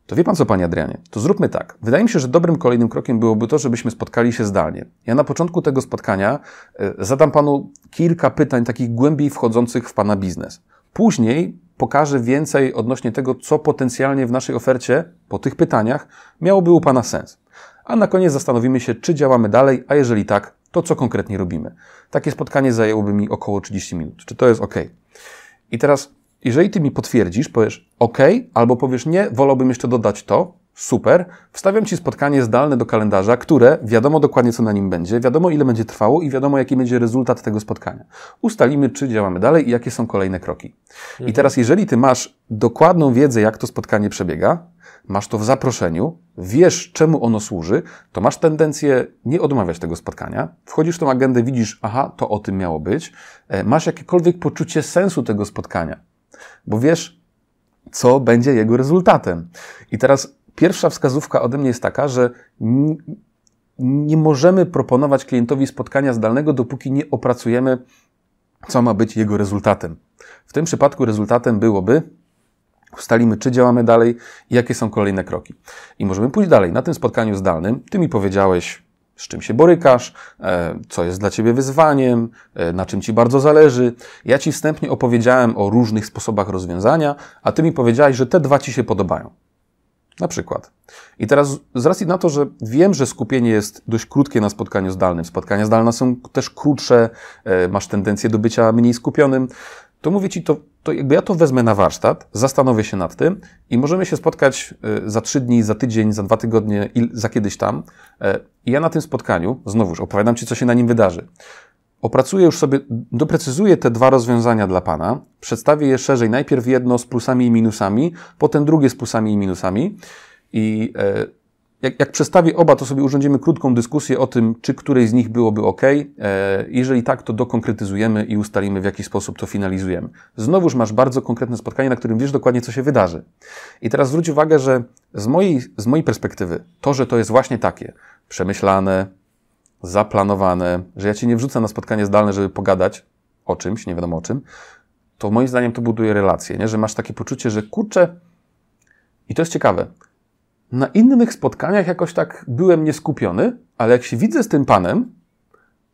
to wie pan co, panie Adrianie? To zróbmy tak. Wydaje mi się, że dobrym kolejnym krokiem byłoby to, żebyśmy spotkali się zdalnie. Ja na początku tego spotkania e, zadam panu kilka pytań, takich głębiej wchodzących w pana biznes. Później pokażę więcej odnośnie tego, co potencjalnie w naszej ofercie po tych pytaniach miałoby u pana sens. A na koniec zastanowimy się, czy działamy dalej, a jeżeli tak, to co konkretnie robimy. Takie spotkanie zajęłoby mi około 30 minut. Czy to jest ok? I teraz jeżeli ty mi potwierdzisz, powiesz OK, albo powiesz nie, wolałbym jeszcze dodać to, super, wstawiam ci spotkanie zdalne do kalendarza, które wiadomo dokładnie, co na nim będzie, wiadomo, ile będzie trwało i wiadomo, jaki będzie rezultat tego spotkania. Ustalimy, czy działamy dalej i jakie są kolejne kroki. Mhm. I teraz, jeżeli ty masz dokładną wiedzę, jak to spotkanie przebiega, masz to w zaproszeniu, wiesz, czemu ono służy, to masz tendencję nie odmawiać tego spotkania. Wchodzisz w tą agendę, widzisz, aha, to o tym miało być. E, masz jakiekolwiek poczucie sensu tego spotkania bo wiesz, co będzie jego rezultatem. I teraz pierwsza wskazówka ode mnie jest taka, że nie możemy proponować klientowi spotkania zdalnego, dopóki nie opracujemy, co ma być jego rezultatem. W tym przypadku rezultatem byłoby ustalimy, czy działamy dalej i jakie są kolejne kroki. I możemy pójść dalej. Na tym spotkaniu zdalnym ty mi powiedziałeś, z czym się borykasz, e, co jest dla ciebie wyzwaniem, e, na czym ci bardzo zależy. Ja ci wstępnie opowiedziałem o różnych sposobach rozwiązania, a ty mi powiedziałeś, że te dwa ci się podobają. Na przykład. I teraz, z racji na to, że wiem, że skupienie jest dość krótkie na spotkaniu zdalnym, spotkania zdalne są też krótsze, e, masz tendencję do bycia mniej skupionym, to mówię ci to to jakby ja to wezmę na warsztat, zastanowię się nad tym i możemy się spotkać e, za trzy dni, za tydzień, za dwa tygodnie, za kiedyś tam. E, I ja na tym spotkaniu, znowuż opowiadam Ci, co się na nim wydarzy. Opracuję już sobie, doprecyzuję te dwa rozwiązania dla Pana, przedstawię je szerzej. Najpierw jedno z plusami i minusami, potem drugie z plusami i minusami. I e, jak, jak przestawię oba, to sobie urządzimy krótką dyskusję o tym, czy której z nich byłoby ok. E, jeżeli tak, to dokonkretyzujemy i ustalimy, w jaki sposób to finalizujemy. Znowuż masz bardzo konkretne spotkanie, na którym wiesz dokładnie, co się wydarzy. I teraz zwróć uwagę, że z mojej, z mojej perspektywy to, że to jest właśnie takie przemyślane, zaplanowane, że ja cię nie wrzucę na spotkanie zdalne, żeby pogadać o czymś, nie wiadomo o czym, to moim zdaniem to buduje relacje, nie? że masz takie poczucie, że kurczę, i to jest ciekawe, na innych spotkaniach jakoś tak byłem nieskupiony, ale jak się widzę z tym panem,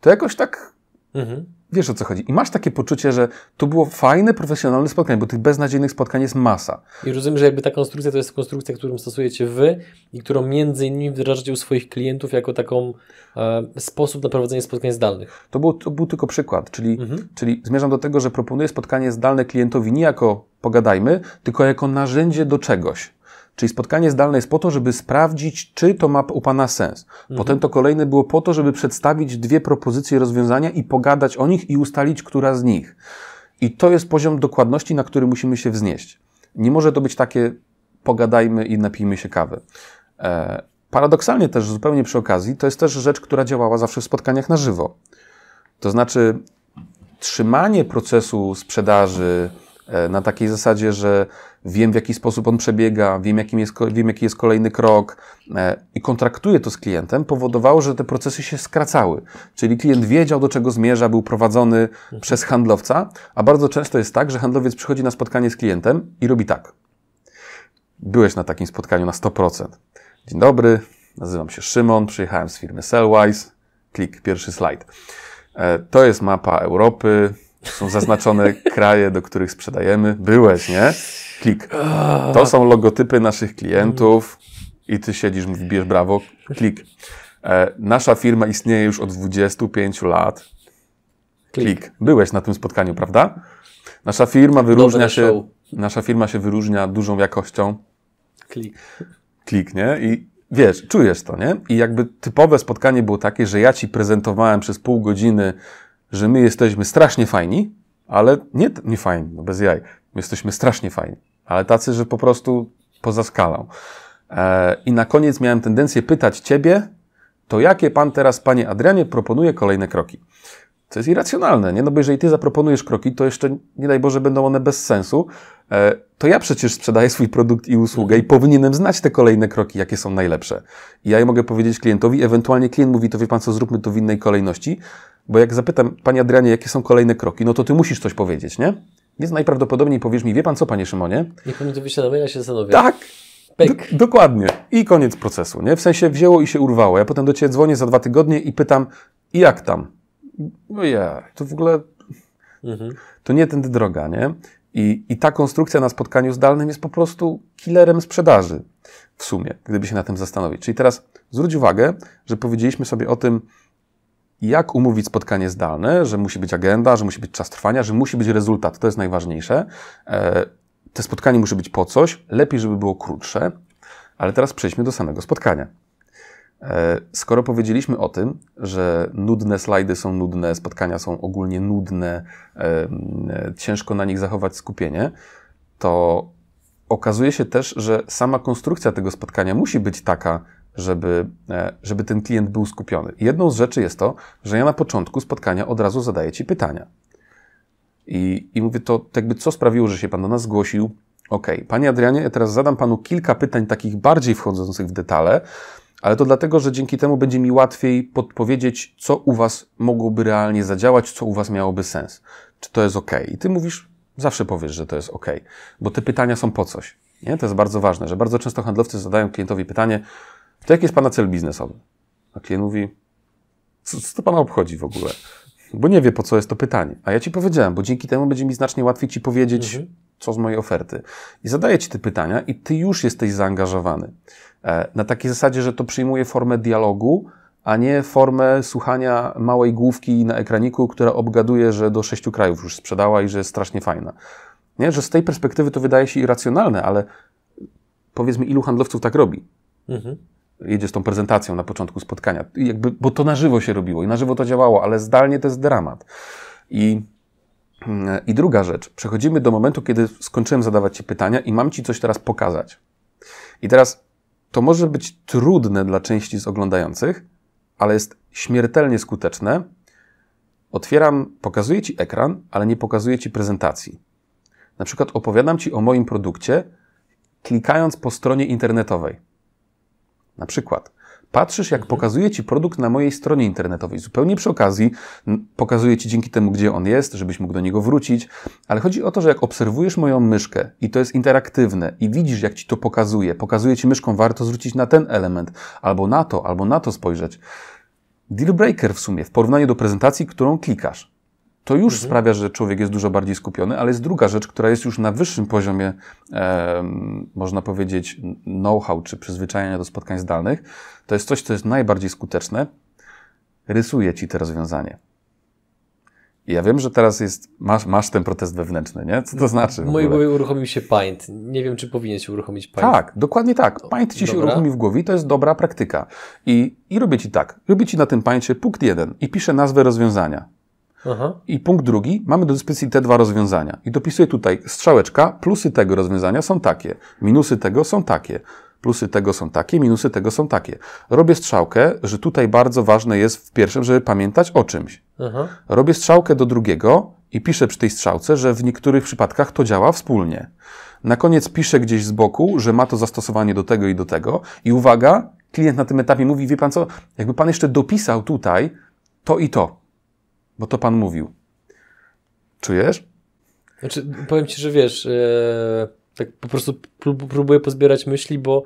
to jakoś tak mhm. wiesz o co chodzi. I masz takie poczucie, że to było fajne, profesjonalne spotkanie, bo tych beznadziejnych spotkań jest masa. I rozumiem, że jakby ta konstrukcja to jest konstrukcja, którą stosujecie wy i którą między innymi wdrażacie u swoich klientów jako taką e, sposób na prowadzenie spotkań zdalnych. To był, to był tylko przykład, czyli, mhm. czyli zmierzam do tego, że proponuję spotkanie zdalne klientowi nie jako pogadajmy, tylko jako narzędzie do czegoś. Czyli spotkanie zdalne jest po to, żeby sprawdzić, czy to ma u Pana sens. Mhm. Potem to kolejne było po to, żeby przedstawić dwie propozycje rozwiązania i pogadać o nich i ustalić, która z nich. I to jest poziom dokładności, na który musimy się wznieść. Nie może to być takie pogadajmy i napijmy się kawy. E, paradoksalnie też, zupełnie przy okazji, to jest też rzecz, która działała zawsze w spotkaniach na żywo. To znaczy, trzymanie procesu sprzedaży, E, na takiej zasadzie, że wiem w jaki sposób on przebiega, wiem, jakim jest, wiem jaki jest kolejny krok e, i kontraktuję to z klientem, powodowało, że te procesy się skracały. Czyli klient wiedział, do czego zmierza, był prowadzony mhm. przez handlowca, a bardzo często jest tak, że handlowiec przychodzi na spotkanie z klientem i robi tak. Byłeś na takim spotkaniu na 100%. Dzień dobry, nazywam się Szymon, przyjechałem z firmy Sellwise. Klik, pierwszy slajd. E, to jest mapa Europy, są zaznaczone kraje, do których sprzedajemy. Byłeś, nie? Klik. To są logotypy naszych klientów i ty siedzisz, wbijesz brawo, klik. E, nasza firma istnieje już od 25 lat. Klik. klik. Byłeś na tym spotkaniu, prawda? Nasza firma wyróżnia się. Nasza firma się wyróżnia dużą jakością. Klik. Klik, nie? I wiesz, czujesz to, nie? I jakby typowe spotkanie było takie, że ja ci prezentowałem przez pół godziny że my jesteśmy strasznie fajni, ale nie, nie fajni, no bez jaj. My jesteśmy strasznie fajni, ale tacy, że po prostu poza skalą. E, I na koniec miałem tendencję pytać ciebie, to jakie pan teraz, panie Adrianie, proponuje kolejne kroki? Co jest irracjonalne, nie? No bo jeżeli ty zaproponujesz kroki, to jeszcze, nie daj Boże, będą one bez sensu. E, to ja przecież sprzedaję swój produkt i usługę i powinienem znać te kolejne kroki, jakie są najlepsze. I ja je mogę powiedzieć klientowi, ewentualnie klient mówi, to wie pan co, zróbmy to w innej kolejności, bo jak zapytam, panie Adrianie, jakie są kolejne kroki, no to ty musisz coś powiedzieć, nie? Więc najprawdopodobniej powiesz mi, wie pan co, panie Szymonie? Nie pomimo wyświadomienia się zastanowię. Tak! Pyk. dokładnie. I koniec procesu, nie? W sensie wzięło i się urwało. Ja potem do ciebie dzwonię za dwa tygodnie i pytam, i jak tam? No ja, to w ogóle... Mhm. To nie tędy droga, nie? I, I ta konstrukcja na spotkaniu zdalnym jest po prostu killerem sprzedaży w sumie, gdyby się na tym zastanowić. Czyli teraz zwróć uwagę, że powiedzieliśmy sobie o tym, jak umówić spotkanie zdalne, że musi być agenda, że musi być czas trwania, że musi być rezultat. To jest najważniejsze. E, te spotkanie musi być po coś. Lepiej, żeby było krótsze. Ale teraz przejdźmy do samego spotkania. E, skoro powiedzieliśmy o tym, że nudne slajdy są nudne, spotkania są ogólnie nudne, e, ciężko na nich zachować skupienie, to okazuje się też, że sama konstrukcja tego spotkania musi być taka, żeby, e, żeby ten klient był skupiony. Jedną z rzeczy jest to, że ja na początku spotkania od razu zadaję Ci pytania. I, i mówię to, jakby co sprawiło, że się Pan do nas zgłosił. OK, Panie Adrianie, ja teraz zadam Panu kilka pytań takich bardziej wchodzących w detale, ale to dlatego, że dzięki temu będzie mi łatwiej podpowiedzieć, co u Was mogłoby realnie zadziałać, co u Was miałoby sens. Czy to jest OK? I Ty mówisz, zawsze powiesz, że to jest OK, bo te pytania są po coś. Nie? To jest bardzo ważne, że bardzo często handlowcy zadają klientowi pytanie, to jaki jest Pana cel biznesowy? A klient mówi, co, co to Pana obchodzi w ogóle? Bo nie wie, po co jest to pytanie. A ja Ci powiedziałem, bo dzięki temu będzie mi znacznie łatwiej Ci powiedzieć, mhm. co z mojej oferty. I zadaję Ci te pytania i Ty już jesteś zaangażowany. E, na takiej zasadzie, że to przyjmuje formę dialogu, a nie formę słuchania małej główki na ekraniku, która obgaduje, że do sześciu krajów już sprzedała i że jest strasznie fajna. Nie? Że z tej perspektywy to wydaje się irracjonalne, ale powiedzmy, ilu handlowców tak robi? Mhm jedzie z tą prezentacją na początku spotkania. jakby, bo to na żywo się robiło i na żywo to działało, ale zdalnie to jest dramat. I, mm, I druga rzecz, przechodzimy do momentu, kiedy skończyłem zadawać Ci pytania i mam Ci coś teraz pokazać. I teraz to może być trudne dla części z oglądających, ale jest śmiertelnie skuteczne. Otwieram, pokazuję Ci ekran, ale nie pokazuję Ci prezentacji. Na przykład opowiadam Ci o moim produkcie, klikając po stronie internetowej. Na przykład patrzysz, jak mhm. pokazuje Ci produkt na mojej stronie internetowej. Zupełnie przy okazji pokazuje Ci dzięki temu, gdzie on jest, żebyś mógł do niego wrócić, ale chodzi o to, że jak obserwujesz moją myszkę i to jest interaktywne i widzisz, jak Ci to pokazuje, pokazuje Ci myszką, warto zwrócić na ten element, albo na to, albo na to spojrzeć. Deal breaker w sumie, w porównaniu do prezentacji, którą klikasz to już mhm. sprawia, że człowiek jest dużo bardziej skupiony, ale jest druga rzecz, która jest już na wyższym poziomie, e, można powiedzieć, know-how czy przyzwyczajenia do spotkań zdalnych. To jest coś, co jest najbardziej skuteczne. Rysuje ci to rozwiązanie. I ja wiem, że teraz jest, masz, masz ten protest wewnętrzny, nie? Co to znaczy? W mojej głowie uruchomił się Paint. Nie wiem, czy powinien się uruchomić Paint. Tak, dokładnie tak. Paint ci się uruchomi w głowie to jest dobra praktyka. I, I robię ci tak. Robię ci na tym Paintcie punkt jeden i piszę nazwę rozwiązania. Aha. I punkt drugi, mamy do dyspozycji te dwa rozwiązania. I dopisuję tutaj strzałeczka, plusy tego rozwiązania są takie, minusy tego są takie. Plusy tego są takie, minusy tego są takie. Robię strzałkę, że tutaj bardzo ważne jest w pierwszym, żeby pamiętać o czymś. Aha. Robię strzałkę do drugiego i piszę przy tej strzałce, że w niektórych przypadkach to działa wspólnie. Na koniec piszę gdzieś z boku, że ma to zastosowanie do tego i do tego. I uwaga, klient na tym etapie mówi, wie pan co, jakby pan jeszcze dopisał tutaj to i to bo to Pan mówił. Czujesz? Znaczy, powiem Ci, że wiesz, yy, tak po prostu próbuję pozbierać myśli, bo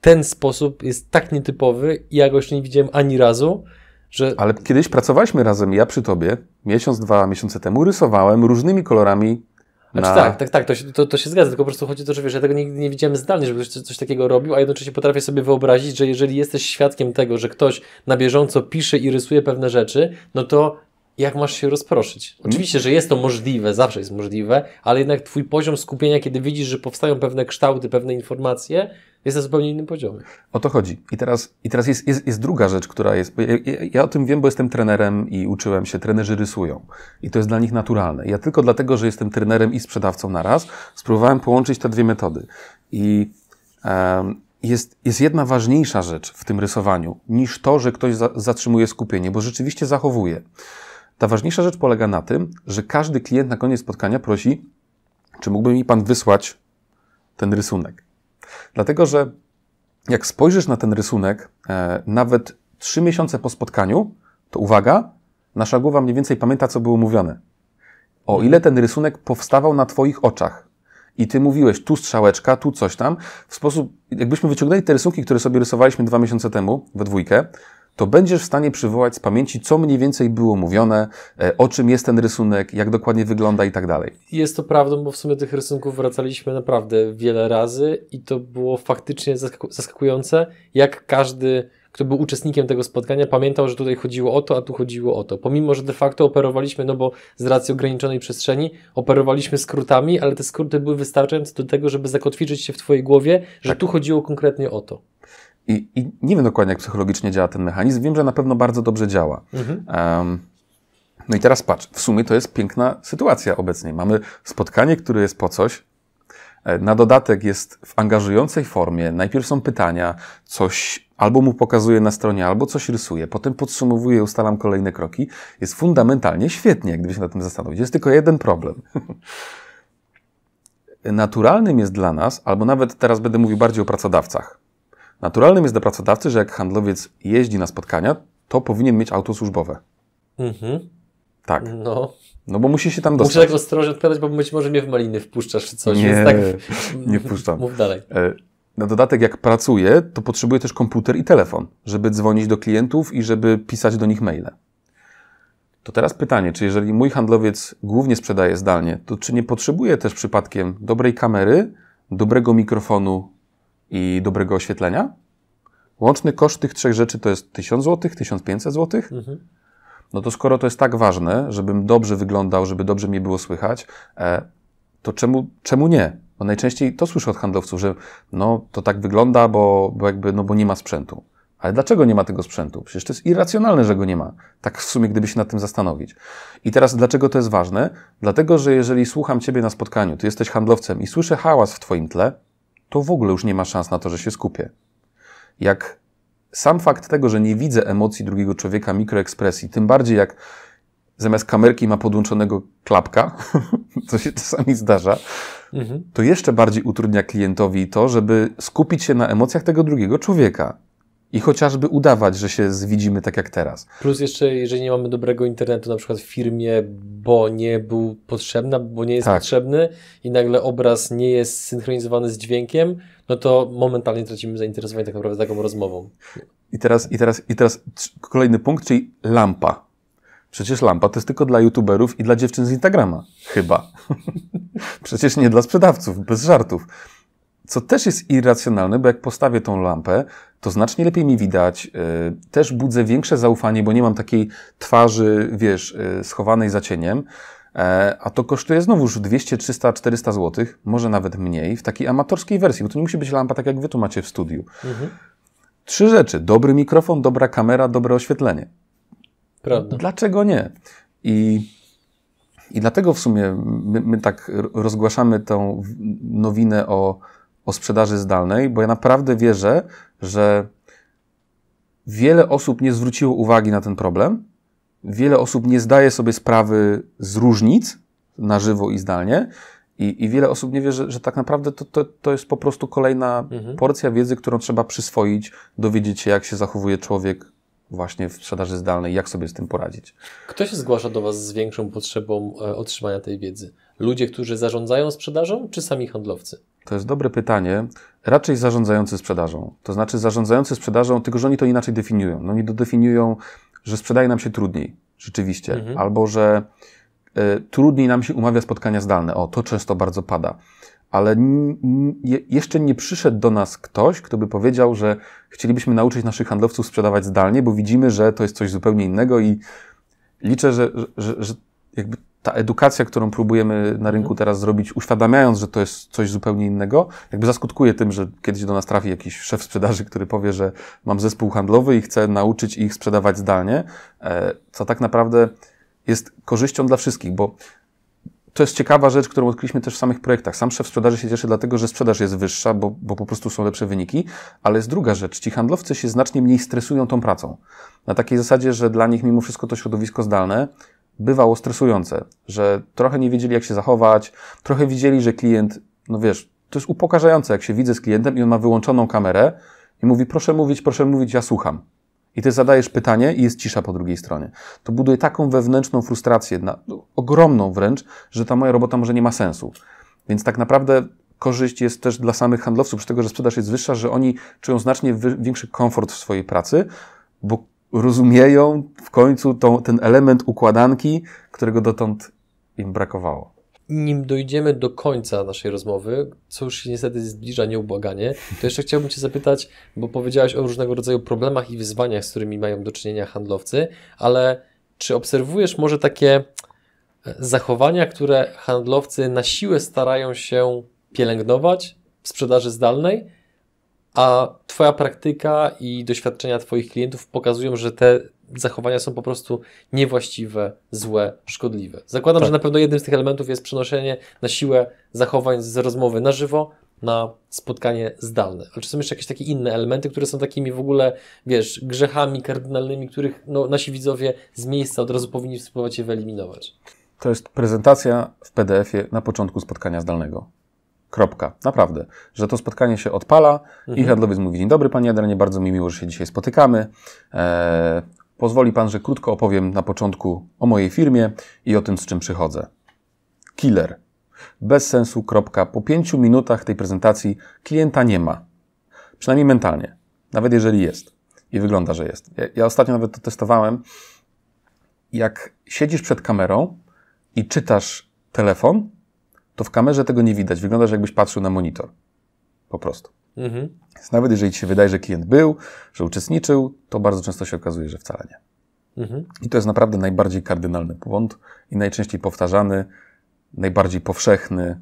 ten sposób jest tak nietypowy i ja go jeszcze nie widziałem ani razu, że... Ale kiedyś pracowaliśmy razem, ja przy Tobie, miesiąc, dwa miesiące temu, rysowałem różnymi kolorami znaczy, na... Tak, tak, tak, to się, to, to się zgadza, tylko po prostu chodzi o to, że wiesz, ja tego nigdy nie widziałem zdalnie, żeby ktoś coś takiego robił, a jednocześnie potrafię sobie wyobrazić, że jeżeli jesteś świadkiem tego, że ktoś na bieżąco pisze i rysuje pewne rzeczy, no to jak masz się rozproszyć? Mhm. Oczywiście, że jest to możliwe, zawsze jest możliwe, ale jednak twój poziom skupienia, kiedy widzisz, że powstają pewne kształty, pewne informacje, jest na zupełnie innym poziomie. O to chodzi. I teraz, i teraz jest, jest, jest druga rzecz, która jest. Ja, ja, o tym wiem, bo jestem trenerem i uczyłem się. Trenerzy rysują. I to jest dla nich naturalne. Ja tylko dlatego, że jestem trenerem i sprzedawcą naraz, spróbowałem połączyć te dwie metody. I um, jest, jest jedna ważniejsza rzecz w tym rysowaniu niż to, że ktoś za, zatrzymuje skupienie, bo rzeczywiście zachowuje. Ta ważniejsza rzecz polega na tym, że każdy klient na koniec spotkania prosi, czy mógłby mi pan wysłać ten rysunek. Dlatego, że jak spojrzysz na ten rysunek, e, nawet trzy miesiące po spotkaniu, to uwaga, nasza głowa mniej więcej pamięta, co było mówione. O mhm. ile ten rysunek powstawał na Twoich oczach, i ty mówiłeś tu strzałeczka, tu coś tam, w sposób, jakbyśmy wyciągnęli te rysunki, które sobie rysowaliśmy dwa miesiące temu we dwójkę, to będziesz w stanie przywołać z pamięci, co mniej więcej było mówione, e, o czym jest ten rysunek, jak dokładnie wygląda i tak dalej. Jest to prawdą, bo w sumie tych rysunków wracaliśmy naprawdę wiele razy i to było faktycznie zaskakujące, jak każdy kto był uczestnikiem tego spotkania, pamiętał, że tutaj chodziło o to, a tu chodziło o to. Pomimo, że de facto operowaliśmy, no bo z racji ograniczonej przestrzeni, operowaliśmy skrótami, ale te skróty były wystarczające do tego, żeby zakotwiczyć się w Twojej głowie, że tak. tu chodziło konkretnie o to. I, I, nie wiem dokładnie, jak psychologicznie działa ten mechanizm. Wiem, że na pewno bardzo dobrze działa. Mhm. Um, no i teraz patrz, w sumie to jest piękna sytuacja obecnie. Mamy spotkanie, które jest po coś. E, na dodatek jest w angażującej formie. Najpierw są pytania, coś albo mu pokazuję na stronie, albo coś rysuję, potem podsumowuję, ustalam kolejne kroki. Jest fundamentalnie świetnie, gdyby się nad tym zastanowić. Jest tylko jeden problem. <laughs> Naturalnym jest dla nas, albo nawet teraz będę mówił bardziej o pracodawcach, Naturalnym jest dla pracodawcy, że jak handlowiec jeździ na spotkania, to powinien mieć auto służbowe. Mhm. Tak. No. No bo musi się tam dostać. Muszę tak ostrożnie odpowiadać, bo być może mnie w maliny wpuszczasz czy coś. Nie, tak... nie wpuszczam. <laughs> Mów dalej. E, na dodatek jak pracuję, to potrzebuję też komputer i telefon, żeby dzwonić do klientów i żeby pisać do nich maile. To teraz pytanie, czy jeżeli mój handlowiec głównie sprzedaje zdalnie, to czy nie potrzebuje też przypadkiem dobrej kamery, dobrego mikrofonu i dobrego oświetlenia. Łączny koszt tych trzech rzeczy to jest 1000 zł, 1500 zł. Mhm. No to skoro to jest tak ważne, żebym dobrze wyglądał, żeby dobrze mnie było słychać, e, to czemu, czemu nie? Bo najczęściej to słyszę od handlowców, że no to tak wygląda, bo, bo jakby no bo nie ma sprzętu. Ale dlaczego nie ma tego sprzętu? Przecież to jest irracjonalne, że go nie ma. Tak w sumie, gdyby się nad tym zastanowić. I teraz, dlaczego to jest ważne? Dlatego, że jeżeli słucham Ciebie na spotkaniu, Ty jesteś handlowcem i słyszę hałas w Twoim tle, to w ogóle już nie ma szans na to, że się skupię. Jak sam fakt tego, że nie widzę emocji drugiego człowieka, mikroekspresji, tym bardziej jak zamiast kamerki ma podłączonego klapka, <laughs> co się czasami zdarza, mhm. to jeszcze bardziej utrudnia klientowi to, żeby skupić się na emocjach tego drugiego człowieka i chociażby udawać, że się zwidzimy tak jak teraz. Plus jeszcze, jeżeli nie mamy dobrego internetu na przykład w firmie, bo nie był potrzebny, bo nie jest tak. potrzebny i nagle obraz nie jest synchronizowany z dźwiękiem, no to momentalnie tracimy zainteresowanie tak naprawdę taką rozmową. I teraz, i teraz, i teraz kolejny punkt, czyli lampa. Przecież lampa to jest tylko dla youtuberów i dla dziewczyn z Instagrama. Chyba. <laughs> Przecież nie dla sprzedawców, bez żartów co też jest irracjonalne, bo jak postawię tą lampę, to znacznie lepiej mi widać, e, też budzę większe zaufanie, bo nie mam takiej twarzy, wiesz, e, schowanej za cieniem, e, a to kosztuje znowuż 200, 300, 400 zł, może nawet mniej, w takiej amatorskiej wersji, bo to nie musi być lampa tak, jak wy tu macie w studiu. Mhm. Trzy rzeczy. Dobry mikrofon, dobra kamera, dobre oświetlenie. Prawda. Dlaczego nie? I i dlatego w sumie my, my, tak rozgłaszamy tą nowinę o o sprzedaży zdalnej, bo ja naprawdę wierzę, że wiele osób nie zwróciło uwagi na ten problem, wiele osób nie zdaje sobie sprawy z różnic na żywo i zdalnie. I, i wiele osób nie wie, że, że tak naprawdę to, to, to, jest po prostu kolejna mhm. porcja wiedzy, którą trzeba przyswoić, dowiedzieć się, jak się zachowuje człowiek właśnie w sprzedaży zdalnej, jak sobie z tym poradzić. Kto się zgłasza do Was z większą potrzebą e, otrzymania tej wiedzy? Ludzie, którzy zarządzają sprzedażą, czy sami handlowcy? To jest dobre pytanie. Raczej zarządzający sprzedażą. To znaczy zarządzający sprzedażą, tylko że oni to inaczej definiują. No, oni dodefiniują, że sprzedaje nam się trudniej, rzeczywiście. Mhm. Albo, że y, trudniej nam się umawia spotkania zdalne. O, to często bardzo pada. Ale jeszcze nie przyszedł do nas ktoś, kto by powiedział, że chcielibyśmy nauczyć naszych handlowców sprzedawać zdalnie, bo widzimy, że to jest coś zupełnie innego i liczę, że, że, że jakby ta edukacja, którą próbujemy na mhm. rynku teraz zrobić, uświadamiając, że to jest coś zupełnie innego, jakby zaskutkuje tym, że kiedyś do nas trafi jakiś szef sprzedaży, który powie, że mam zespół handlowy i chcę nauczyć ich sprzedawać zdalnie, e, co tak naprawdę jest korzyścią dla wszystkich, bo to jest ciekawa rzecz, którą odkryliśmy też w samych projektach. Sam szef sprzedaży się cieszy dlatego, że sprzedaż jest wyższa, bo, bo, po prostu są lepsze wyniki, ale jest druga rzecz. Ci handlowcy się znacznie mniej stresują tą pracą. Na takiej zasadzie, że dla nich mimo wszystko to środowisko zdalne bywało stresujące, że trochę nie wiedzieli, jak się zachować, trochę widzieli, że klient, no wiesz, to jest upokarzające, jak się widzę z klientem i on ma wyłączoną kamerę i mówi, proszę mówić, proszę mówić, ja słucham. I ty zadajesz pytanie i jest cisza po drugiej stronie. To buduje taką wewnętrzną frustrację, na, no, ogromną wręcz, że ta moja robota może nie ma sensu. Więc tak naprawdę korzyść jest też dla samych handlowców, z tego, że sprzedaż jest wyższa, że oni czują znacznie większy komfort w swojej pracy, bo rozumieją w końcu tą, ten element układanki, którego dotąd im brakowało. Nim dojdziemy do końca naszej rozmowy, co już się niestety zbliża nieubłaganie, to jeszcze chciałbym Cię zapytać, bo powiedziałaś o różnego rodzaju problemach i wyzwaniach, z którymi mają do czynienia handlowcy, ale czy obserwujesz może takie e, zachowania, które handlowcy na siłę starają się pielęgnować w sprzedaży zdalnej? a Twoja praktyka i doświadczenia Twoich klientów pokazują, że te zachowania są po prostu niewłaściwe, złe, szkodliwe. Zakładam, tak. że na pewno jednym z tych elementów jest przenoszenie na siłę zachowań z rozmowy na żywo na spotkanie zdalne. Ale czy są jeszcze jakieś takie inne elementy, które są takimi w ogóle, wiesz, grzechami kardynalnymi, których no, nasi widzowie z miejsca od razu powinni spróbować je wyeliminować? To jest prezentacja w PDF-ie na początku spotkania zdalnego. Kropka. Naprawdę. Że to spotkanie się odpala mhm. i handlowiec mówi, dzień dobry panie Adrianie, bardzo mi miło, że się dzisiaj spotykamy. E, pozwoli pan, że krótko opowiem na początku o mojej firmie i o tym, z czym przychodzę. Killer. Bez sensu, kropka. Po pięciu minutach tej prezentacji klienta nie ma. Przynajmniej mentalnie. Nawet jeżeli jest. I wygląda, że jest. Ja, ja ostatnio nawet to testowałem. Jak siedzisz przed kamerą i czytasz telefon, to w kamerze tego nie widać. Wyglądasz jakbyś patrzył na monitor. Po prostu. Mhm. Więc nawet jeżeli ci się wydaje, że klient był, że uczestniczył, to bardzo często się okazuje, że wcale nie. Mhm. I to jest naprawdę najbardziej kardynalny błąd i najczęściej powtarzany, najbardziej powszechny.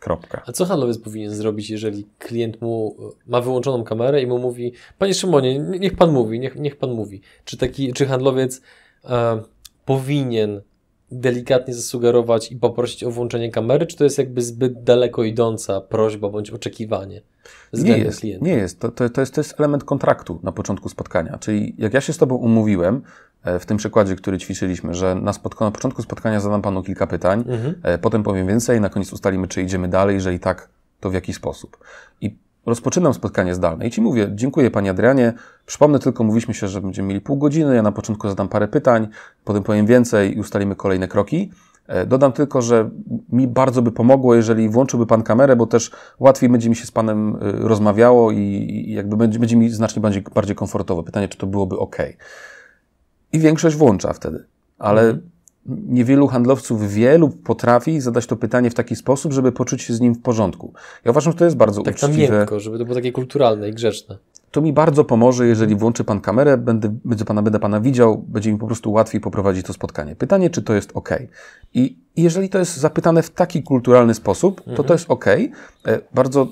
Kropka. A co handlowiec powinien zrobić, jeżeli klient mu ma wyłączoną kamerę i mu mówi, panie Szymonie, niech pan mówi, niech, niech pan mówi. Czy taki, czy handlowiec e, powinien delikatnie zasugerować i poprosić o włączenie kamery, czy to jest jakby zbyt daleko idąca prośba bądź oczekiwanie nie jest, klienta? Nie jest. To, to, jest. to jest element kontraktu na początku spotkania. Czyli jak ja się z Tobą umówiłem, e, w tym przykładzie, który ćwiczyliśmy, że na, spotko, na początku spotkania zadam Panu kilka pytań, mhm. E, potem powiem więcej, na koniec ustalimy, czy idziemy dalej, jeżeli tak, to w jaki sposób. I rozpoczynam spotkanie zdalne i Ci mówię, dziękuję Panie Adrianie, przypomnę tylko, mówiliśmy się, że będziemy mieli pół godziny, ja na początku zadam parę pytań, potem powiem więcej i ustalimy kolejne kroki. E, dodam tylko, że mi bardzo by pomogło, jeżeli włączyłby Pan kamerę, bo też łatwiej będzie mi się z Panem e, rozmawiało i jakby będzie, będzie mi znacznie bardziej, bardziej komfortowo. Pytanie, czy to byłoby ok. I większość włącza wtedy, ale mhm niewielu handlowców wie lub potrafi zadać to pytanie w taki sposób, żeby poczuć się z nim w porządku. Ja uważam, że to jest bardzo tak uczciwe. Tak miękko, żeby to było takie kulturalne i grzeczne. To mi bardzo pomoże, jeżeli włączy Pan kamerę, będę, będzie pana, będę Pana widział, będzie mi po prostu łatwiej poprowadzić to spotkanie. Pytanie, czy to jest OK. I jeżeli to jest zapytane w taki kulturalny sposób, to to mhm. jest OK. E, bardzo,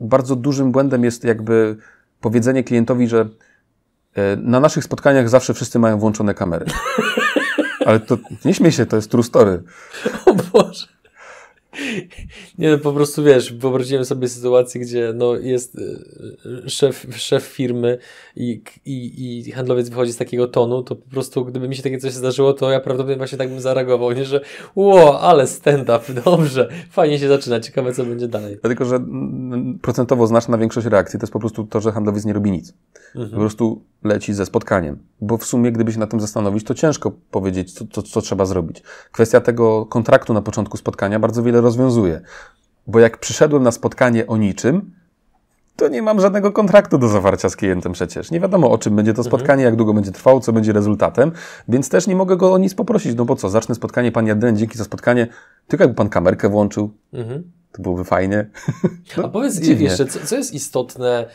bardzo dużym błędem jest jakby powiedzenie klientowi, że e, na naszych spotkaniach zawsze wszyscy mają włączone kamery. <laughs> Ale to nie śmiej się, to jest true story. O Boże. Nie, no po prostu wiesz, wyobraziłem sobie sytuację, gdzie no, jest y, szef, szef firmy i, i, i handlowiec wychodzi z takiego tonu, to po prostu gdyby mi się takie coś zdarzyło, to ja prawdopodobnie właśnie tak bym zareagował, nie, że ło, ale stand-up, <laughs> dobrze, fajnie się zaczyna, ciekawe co będzie dalej. Dlatego, że mm, procentowo znaczna większość reakcji to jest po prostu to, że handlowiec nie robi nic. Mhm. Po prostu leci ze spotkaniem. Bo w sumie, gdyby się na tym zastanowić, to ciężko powiedzieć, co, co, co trzeba zrobić. Kwestia tego kontraktu na początku spotkania bardzo wiele rozwiązuje. Bo jak przyszedłem na spotkanie o niczym, to nie mam żadnego kontraktu do zawarcia z klientem przecież. Nie wiadomo, o czym będzie to mhm. spotkanie, jak długo będzie trwało, co będzie rezultatem, więc też nie mogę go o nic poprosić. No bo co, zacznę spotkanie, pan Jadren, dzięki za spotkanie, tylko jakby pan kamerkę włączył. Mhm to byłoby fajne. <laughs> A powiedz dziwnie. jeszcze, co, co, jest istotne,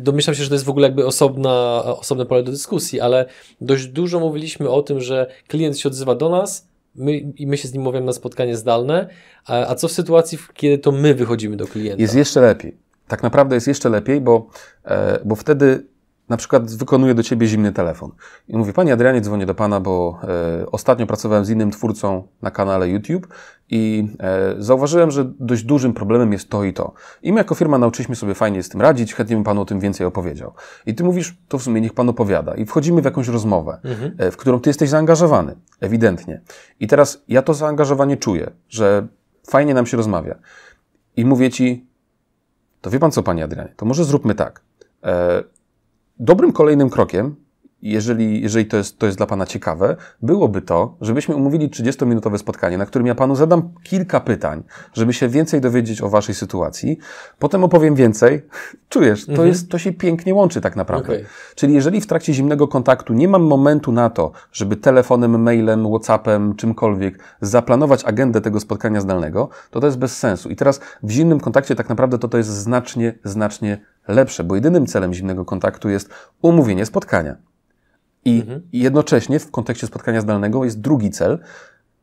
domyślam się, że to jest w ogóle jakby osobna, osobne pole do dyskusji, ale dość dużo mówiliśmy o tym, że klient się odzywa do nas, My, I my się z nim mówimy na spotkanie zdalne, a, a co w sytuacji, kiedy to my wychodzimy do klienta? Jest jeszcze lepiej. Tak naprawdę jest jeszcze lepiej, bo, e, bo wtedy na przykład wykonuje do ciebie zimny telefon i mówi: Panie Adrianie, dzwonię do pana, bo e, ostatnio pracowałem z innym twórcą na kanale YouTube i e, zauważyłem, że dość dużym problemem jest to i to. I my, jako firma, nauczyliśmy sobie fajnie z tym radzić, chętnie bym panu o tym więcej opowiedział. I ty mówisz: To w sumie niech pan opowiada. I wchodzimy w jakąś rozmowę, mhm. e, w którą ty jesteś zaangażowany, ewidentnie. I teraz ja to zaangażowanie czuję, że fajnie nam się rozmawia. I mówię ci: To wie pan co, panie Adrianie, to może zróbmy tak e, Dobrym kolejnym krokiem, jeżeli, jeżeli to, jest, to jest dla Pana ciekawe, byłoby to, żebyśmy umówili 30-minutowe spotkanie, na którym ja Panu zadam kilka pytań, żeby się więcej dowiedzieć o Waszej sytuacji. Potem opowiem więcej. Czujesz, to, mhm. jest, to się pięknie łączy tak naprawdę. Okay. Czyli jeżeli w trakcie zimnego kontaktu nie mam momentu na to, żeby telefonem, mailem, Whatsappem, czymkolwiek zaplanować agendę tego spotkania zdalnego, to to jest bez sensu. I teraz w zimnym kontakcie tak naprawdę to, to jest znacznie, znacznie lepsze, bo jedynym celem zimnego kontaktu jest umówienie spotkania. I mhm. jednocześnie w kontekście spotkania zdalnego jest drugi cel.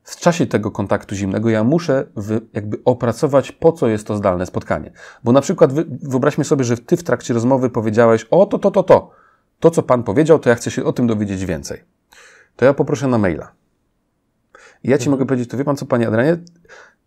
W czasie tego kontaktu zimnego ja muszę wy, jakby opracować, po co jest to zdalne spotkanie. Bo na przykład wy, wyobraźmy sobie, że ty w trakcie rozmowy powiedziałeś o to, to, to, to. To, co pan powiedział, to ja chcę się o tym dowiedzieć więcej. To ja poproszę na maila. I ja ci mhm. mogę powiedzieć, to wie pan co, panie Adrianie,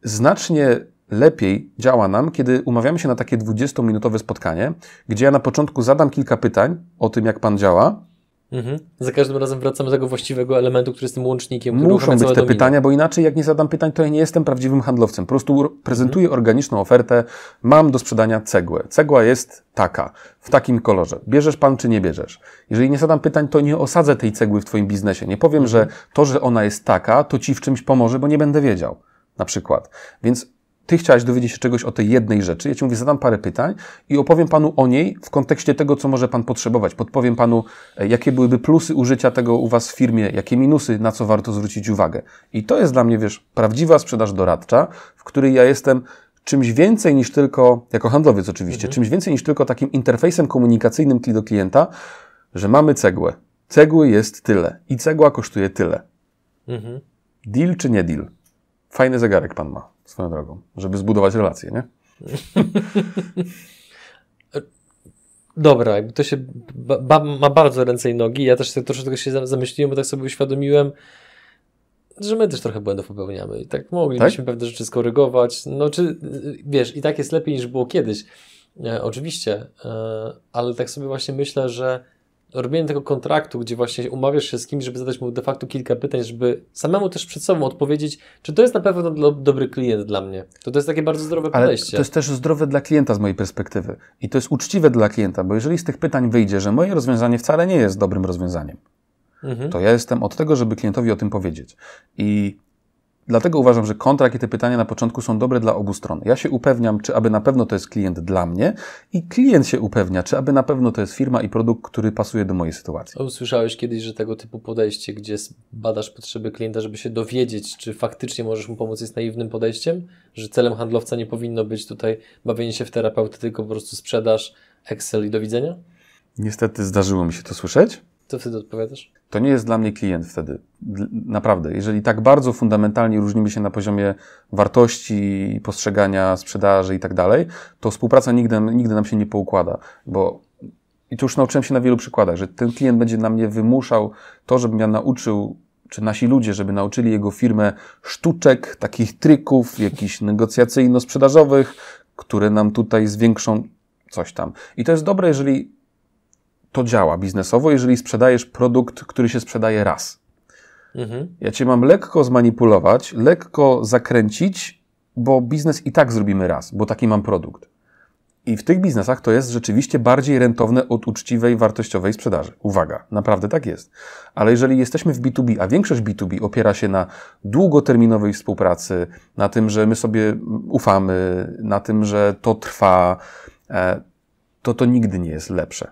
znacznie lepiej działa nam, kiedy umawiamy się na takie 20-minutowe spotkanie, gdzie ja na początku zadam kilka pytań o tym, jak Pan działa. Mhm. Za każdym razem wracamy do tego właściwego elementu, który jest tym łącznikiem. Muszą być te dominę. pytania, bo inaczej jak nie zadam pytań, to ja nie jestem prawdziwym handlowcem. Po prostu prezentuję mhm. organiczną ofertę, mam do sprzedania cegłę. Cegła jest taka, w takim kolorze. Bierzesz pan czy nie bierzesz? Jeżeli nie zadam pytań, to nie osadzę tej cegły w Twoim biznesie. Nie powiem, mhm. że to, że ona jest taka, to Ci w czymś pomoże, bo nie będę wiedział na przykład. Więc ty chciałeś dowiedzieć się czegoś o tej jednej rzeczy, ja ci mówię, zadam parę pytań i opowiem panu o niej w kontekście tego, co może pan potrzebować. Podpowiem panu, e, jakie byłyby plusy użycia tego u was w firmie, jakie minusy, na co warto zwrócić uwagę. I to jest dla mnie, wiesz, prawdziwa sprzedaż doradcza, w której ja jestem czymś więcej niż tylko, jako handlowiec oczywiście, mhm. czymś więcej niż tylko takim interfejsem komunikacyjnym do klienta, że mamy cegłę. Cegły jest tyle i cegła kosztuje tyle. Mhm. Deal czy nie deal? Fajny zegarek pan ma swoją drogą, żeby zbudować relacje, nie? <laughs> Dobra, to się ba, ma bardzo ręce i nogi. Ja też troszeczkę się zamyśliłem, bo tak sobie uświadomiłem, że my też trochę błędów popełniamy. I tak moglibyśmy tak? pewne rzeczy skorygować. No czy wiesz, i tak jest lepiej niż było kiedyś. E, oczywiście, e, ale tak sobie właśnie myślę, że robienie tego kontraktu, gdzie właśnie umawiasz się z kimś, żeby zadać mu de facto kilka pytań, żeby samemu też przed sobą odpowiedzieć, czy to jest na pewno dobry klient dla mnie. To, to jest takie bardzo zdrowe podejście. Ale to jest też zdrowe dla klienta z mojej perspektywy. I to jest uczciwe dla klienta, bo jeżeli z tych pytań wyjdzie, że moje rozwiązanie wcale nie jest dobrym rozwiązaniem, mhm. to ja jestem od tego, żeby klientowi o tym powiedzieć. I Dlatego uważam, że kontrakt i te pytania na początku są dobre dla obu stron. Ja się upewniam, czy aby na pewno to jest klient dla mnie i klient się upewnia, czy aby na pewno to jest firma i produkt, który pasuje do mojej sytuacji. Usłyszałeś kiedyś, że tego typu podejście, gdzie badasz potrzeby klienta, żeby się dowiedzieć, czy faktycznie możesz mu pomóc, jest naiwnym podejściem? Że celem handlowca nie powinno być tutaj bawienie się w terapeuty, tylko po prostu sprzedaż, Excel i do widzenia? Niestety zdarzyło mi się to słyszeć. Co wtedy odpowiadasz? To nie jest dla mnie klient wtedy. Naprawdę, jeżeli tak bardzo fundamentalnie różnimy się na poziomie wartości, postrzegania, sprzedaży i tak dalej, to współpraca nigdy, nigdy nam się nie poukłada, bo i to już nauczyłem się na wielu przykładach, że ten klient będzie na mnie wymuszał to, żebym ja nauczył, czy nasi ludzie, żeby nauczyli jego firmę sztuczek, takich tryków, jakichś negocjacyjno-sprzedażowych, które nam tutaj zwiększą coś tam. I to jest dobre, jeżeli to działa biznesowo, jeżeli sprzedajesz produkt, który się sprzedaje raz. Mhm. Ja cię mam lekko zmanipulować, lekko zakręcić, bo biznes i tak zrobimy raz, bo taki mam produkt. I w tych biznesach to jest rzeczywiście bardziej rentowne od uczciwej, wartościowej sprzedaży. Uwaga, naprawdę tak jest. Ale jeżeli jesteśmy w B2B, a większość B2B opiera się na długoterminowej współpracy, na tym, że my sobie ufamy, na tym, że to trwa, e, to to nigdy nie jest lepsze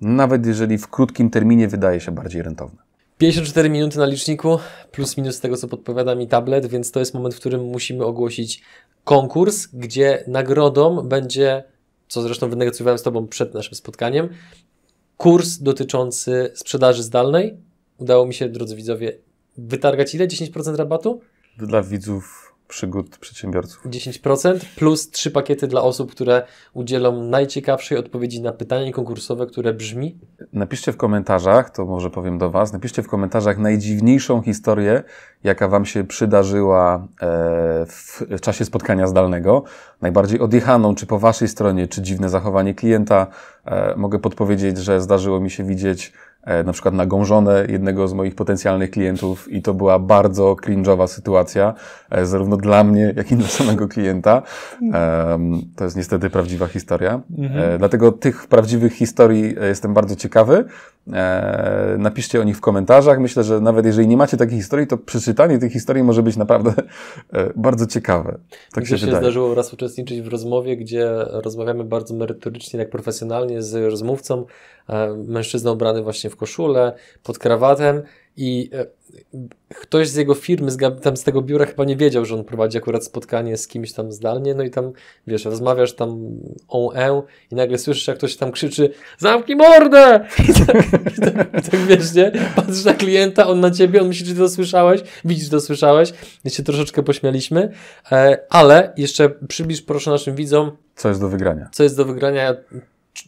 nawet jeżeli w krótkim terminie wydaje się bardziej rentowne. 54 minuty na liczniku, plus minus tego, co podpowiada mi tablet, więc to jest moment, w którym musimy ogłosić konkurs, gdzie nagrodą będzie, co zresztą wynegocjowałem z Tobą przed naszym spotkaniem, kurs dotyczący sprzedaży zdalnej. Udało mi się, drodzy widzowie, wytargać ile? 10% rabatu? Dla widzów przygód przedsiębiorców. 10% plus trzy pakiety dla osób, które udzielą najciekawszej odpowiedzi na pytanie konkursowe, które brzmi. Napiszcie w komentarzach, to może powiem do Was, napiszcie w komentarzach najdziwniejszą historię, jaka Wam się przydarzyła e, w czasie spotkania zdalnego. Najbardziej odjechaną, czy po Waszej stronie, czy dziwne zachowanie klienta. E, mogę podpowiedzieć, że zdarzyło mi się widzieć E, na przykład nagą żonę jednego z moich potencjalnych klientów i to była bardzo cringe'owa sytuacja, e, zarówno dla mnie, jak i dla samego klienta. To jest niestety prawdziwa historia. Mhm. E, dlatego tych prawdziwych historii jestem bardzo ciekawy. Napiszcie o nich w komentarzach. Myślę, że nawet jeżeli nie macie takich historii, to przeczytanie tych historii może być naprawdę bardzo ciekawe. Tak Mi się, się wydaje. zdarzyło raz uczestniczyć w rozmowie, gdzie rozmawiamy bardzo merytorycznie, jak profesjonalnie z rozmówcą E, mężczyzna ubrany właśnie w koszulę, pod krawatem i e, ktoś z jego firmy, z, tam z tego biura chyba nie wiedział, że on prowadzi akurat spotkanie z kimś tam zdalnie, no i tam, wiesz, rozmawiasz tam o i nagle słyszysz, jak ktoś tam krzyczy zamknij mordę! <laughs> I tak, i tak, i tak wiesz, nie? Patrzysz na klienta, on na ciebie, on myśli, czy to słyszałeś, widzisz, to słyszałeś, my się troszeczkę pośmialiśmy, e, ale jeszcze przybliż proszę naszym widzom co jest do wygrania. Co jest do wygrania,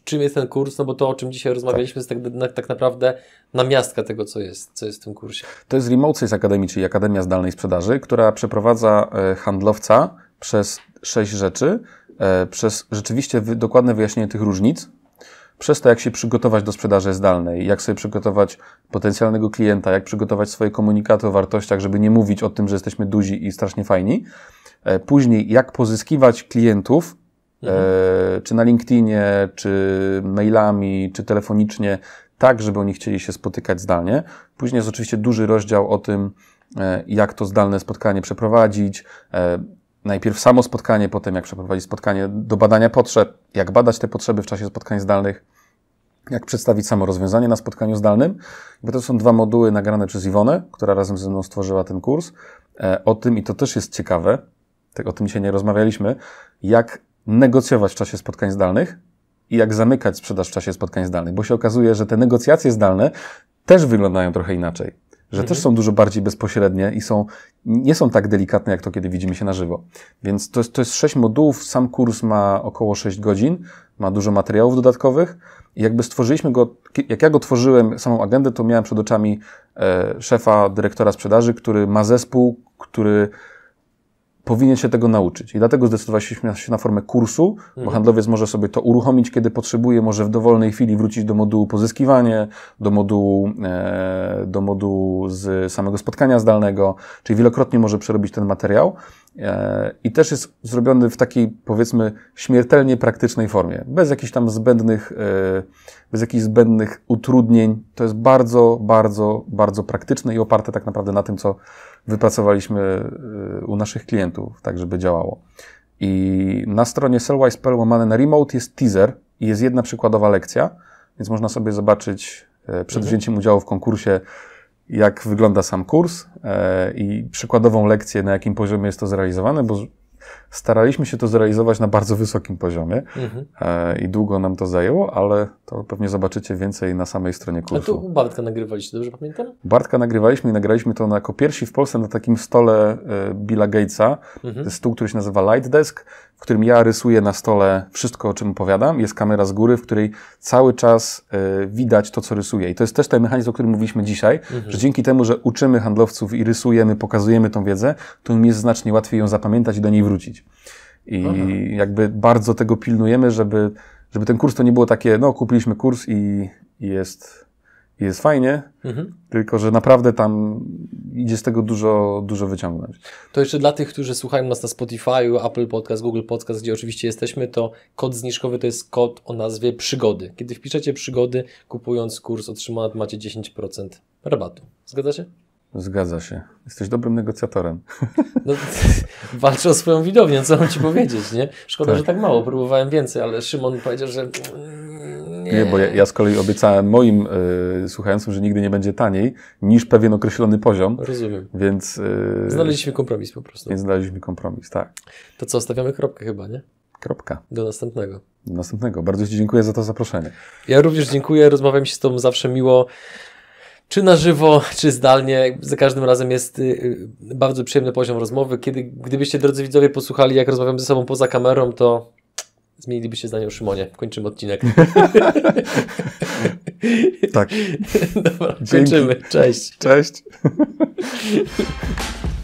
czym jest ten kurs, no bo to, o czym dzisiaj rozmawialiśmy, tak. jest tak, tak naprawdę namiastka tego, co jest, co jest w tym kursie. To jest Remote Sales Academy, czyli Akademia Zdalnej Sprzedaży, która przeprowadza e, handlowca przez sześć rzeczy, e, przez rzeczywiście dokładne wyjaśnienie tych różnic, przez to, jak się przygotować do sprzedaży zdalnej, jak sobie przygotować potencjalnego klienta, jak przygotować swoje komunikaty o wartościach, żeby nie mówić o tym, że jesteśmy duzi i strasznie fajni. E, później, jak pozyskiwać klientów mhm. czy na LinkedInie, czy mailami, czy telefonicznie, tak, żeby oni chcieli się spotykać zdalnie. Później jest oczywiście duży rozdział o tym, e, jak to zdalne spotkanie przeprowadzić. E, najpierw samo spotkanie, potem jak przeprowadzić spotkanie do badania potrzeb, jak badać te potrzeby w czasie spotkań zdalnych, jak przedstawić samo rozwiązanie na spotkaniu zdalnym. Bo to są dwa moduły nagrane przez Iwonę, która razem ze mną stworzyła ten kurs. O tym, i to też jest ciekawe, tak o tym dzisiaj nie rozmawialiśmy, jak negocjować w czasie spotkań zdalnych i jak zamykać sprzedaż w czasie spotkań zdalnych, bo się okazuje, że te negocjacje zdalne też wyglądają trochę inaczej. Że mhm. też są dużo bardziej bezpośrednie i są, nie są tak delikatne, jak to, kiedy widzimy się na żywo. Więc to jest, to jest 6 modułów, sam kurs ma około 6 godzin, ma dużo materiałów dodatkowych. I jakby stworzyliśmy go, jak ja go tworzyłem, samą agendę, to miałem przed oczami e, szefa, dyrektora sprzedaży, który ma zespół, który powinien się tego nauczyć. I dlatego zdecydowaliśmy się na formę kursu, bo mhm. handlowiec może sobie to uruchomić, kiedy potrzebuje, może w dowolnej chwili wrócić do modułu pozyskiwanie, do modułu, e, do modułu z samego spotkania zdalnego, czyli wielokrotnie może przerobić ten materiał. E, I też jest zrobiony w takiej, powiedzmy, śmiertelnie praktycznej formie, bez jakichś tam zbędnych, e, bez jakichś zbędnych utrudnień. To jest bardzo, bardzo, bardzo praktyczne i oparte tak naprawdę na tym, co, wypracowaliśmy y, u naszych klientów, tak żeby działało. I na stronie sellwise.pl łamane na remote jest teaser i jest jedna przykładowa lekcja, więc można sobie zobaczyć e, przed mhm. wzięciem udziału w konkursie, jak wygląda sam kurs e, i przykładową lekcję, na jakim poziomie jest to zrealizowane, bo Staraliśmy się to zrealizować na bardzo wysokim poziomie mhm. e, i długo nam to zajęło, ale to pewnie zobaczycie więcej na samej stronie kursu. A tu Bartka nagrywaliście, dobrze pamiętam? Bartka nagrywaliśmy i nagraliśmy to jako pierwsi w Polsce na takim stole e, Billa Gatesa. Mhm. Stół, który się nazywa Light Desk, w którym ja rysuję na stole wszystko, o czym opowiadam. Jest kamera z góry, w której cały czas e, widać to, co rysuję. I to jest też ten mechanizm, o którym mówiliśmy dzisiaj, mhm. że dzięki temu, że uczymy handlowców i rysujemy, pokazujemy tą wiedzę, to im jest znacznie łatwiej ją zapamiętać i do niej wrócić. I Aha. jakby bardzo tego pilnujemy, żeby, żeby ten kurs to nie było takie, no kupiliśmy kurs i, jest, jest fajnie, mhm. tylko że naprawdę tam idzie z tego dużo, dużo wyciągnąć. To jeszcze dla tych, którzy słuchają nas na Spotify, Apple Podcast, Google Podcast, gdzie oczywiście jesteśmy, to kod zniżkowy to jest kod o nazwie przygody. Kiedy wpiszecie przygody, kupując kurs otrzymany macie 10% rabatu. Zgadza się? Zgadza się. Jesteś dobrym negocjatorem. No, <laughs> walczę o swoją widownię, co mam ci powiedzieć, nie? Szkoda, tak. że tak mało, próbowałem więcej, ale Szymon powiedział, że nie. nie bo ja, ja, z kolei obiecałem moim y, słuchającym, że nigdy nie będzie taniej niż pewien określony poziom. Rozumiem. Więc... Y, znaleźliśmy kompromis po prostu. Więc znaleźliśmy kompromis, tak. To co, stawiamy kropkę chyba, nie? Kropka. Do następnego. Do następnego. Bardzo Ci dziękuję za to zaproszenie. Ja również dziękuję. Rozmawiam się z Tobą zawsze miło czy na żywo, czy zdalnie. Za każdym razem jest y, y, bardzo przyjemny poziom rozmowy. Kiedy, gdybyście, drodzy widzowie, posłuchali, jak rozmawiam ze sobą poza kamerą, to zmienilibyście zdanie o Szymonie. Kończymy odcinek. tak. <laughs> Dobra, Dzięki. kończymy. Cześć. Cześć. <laughs>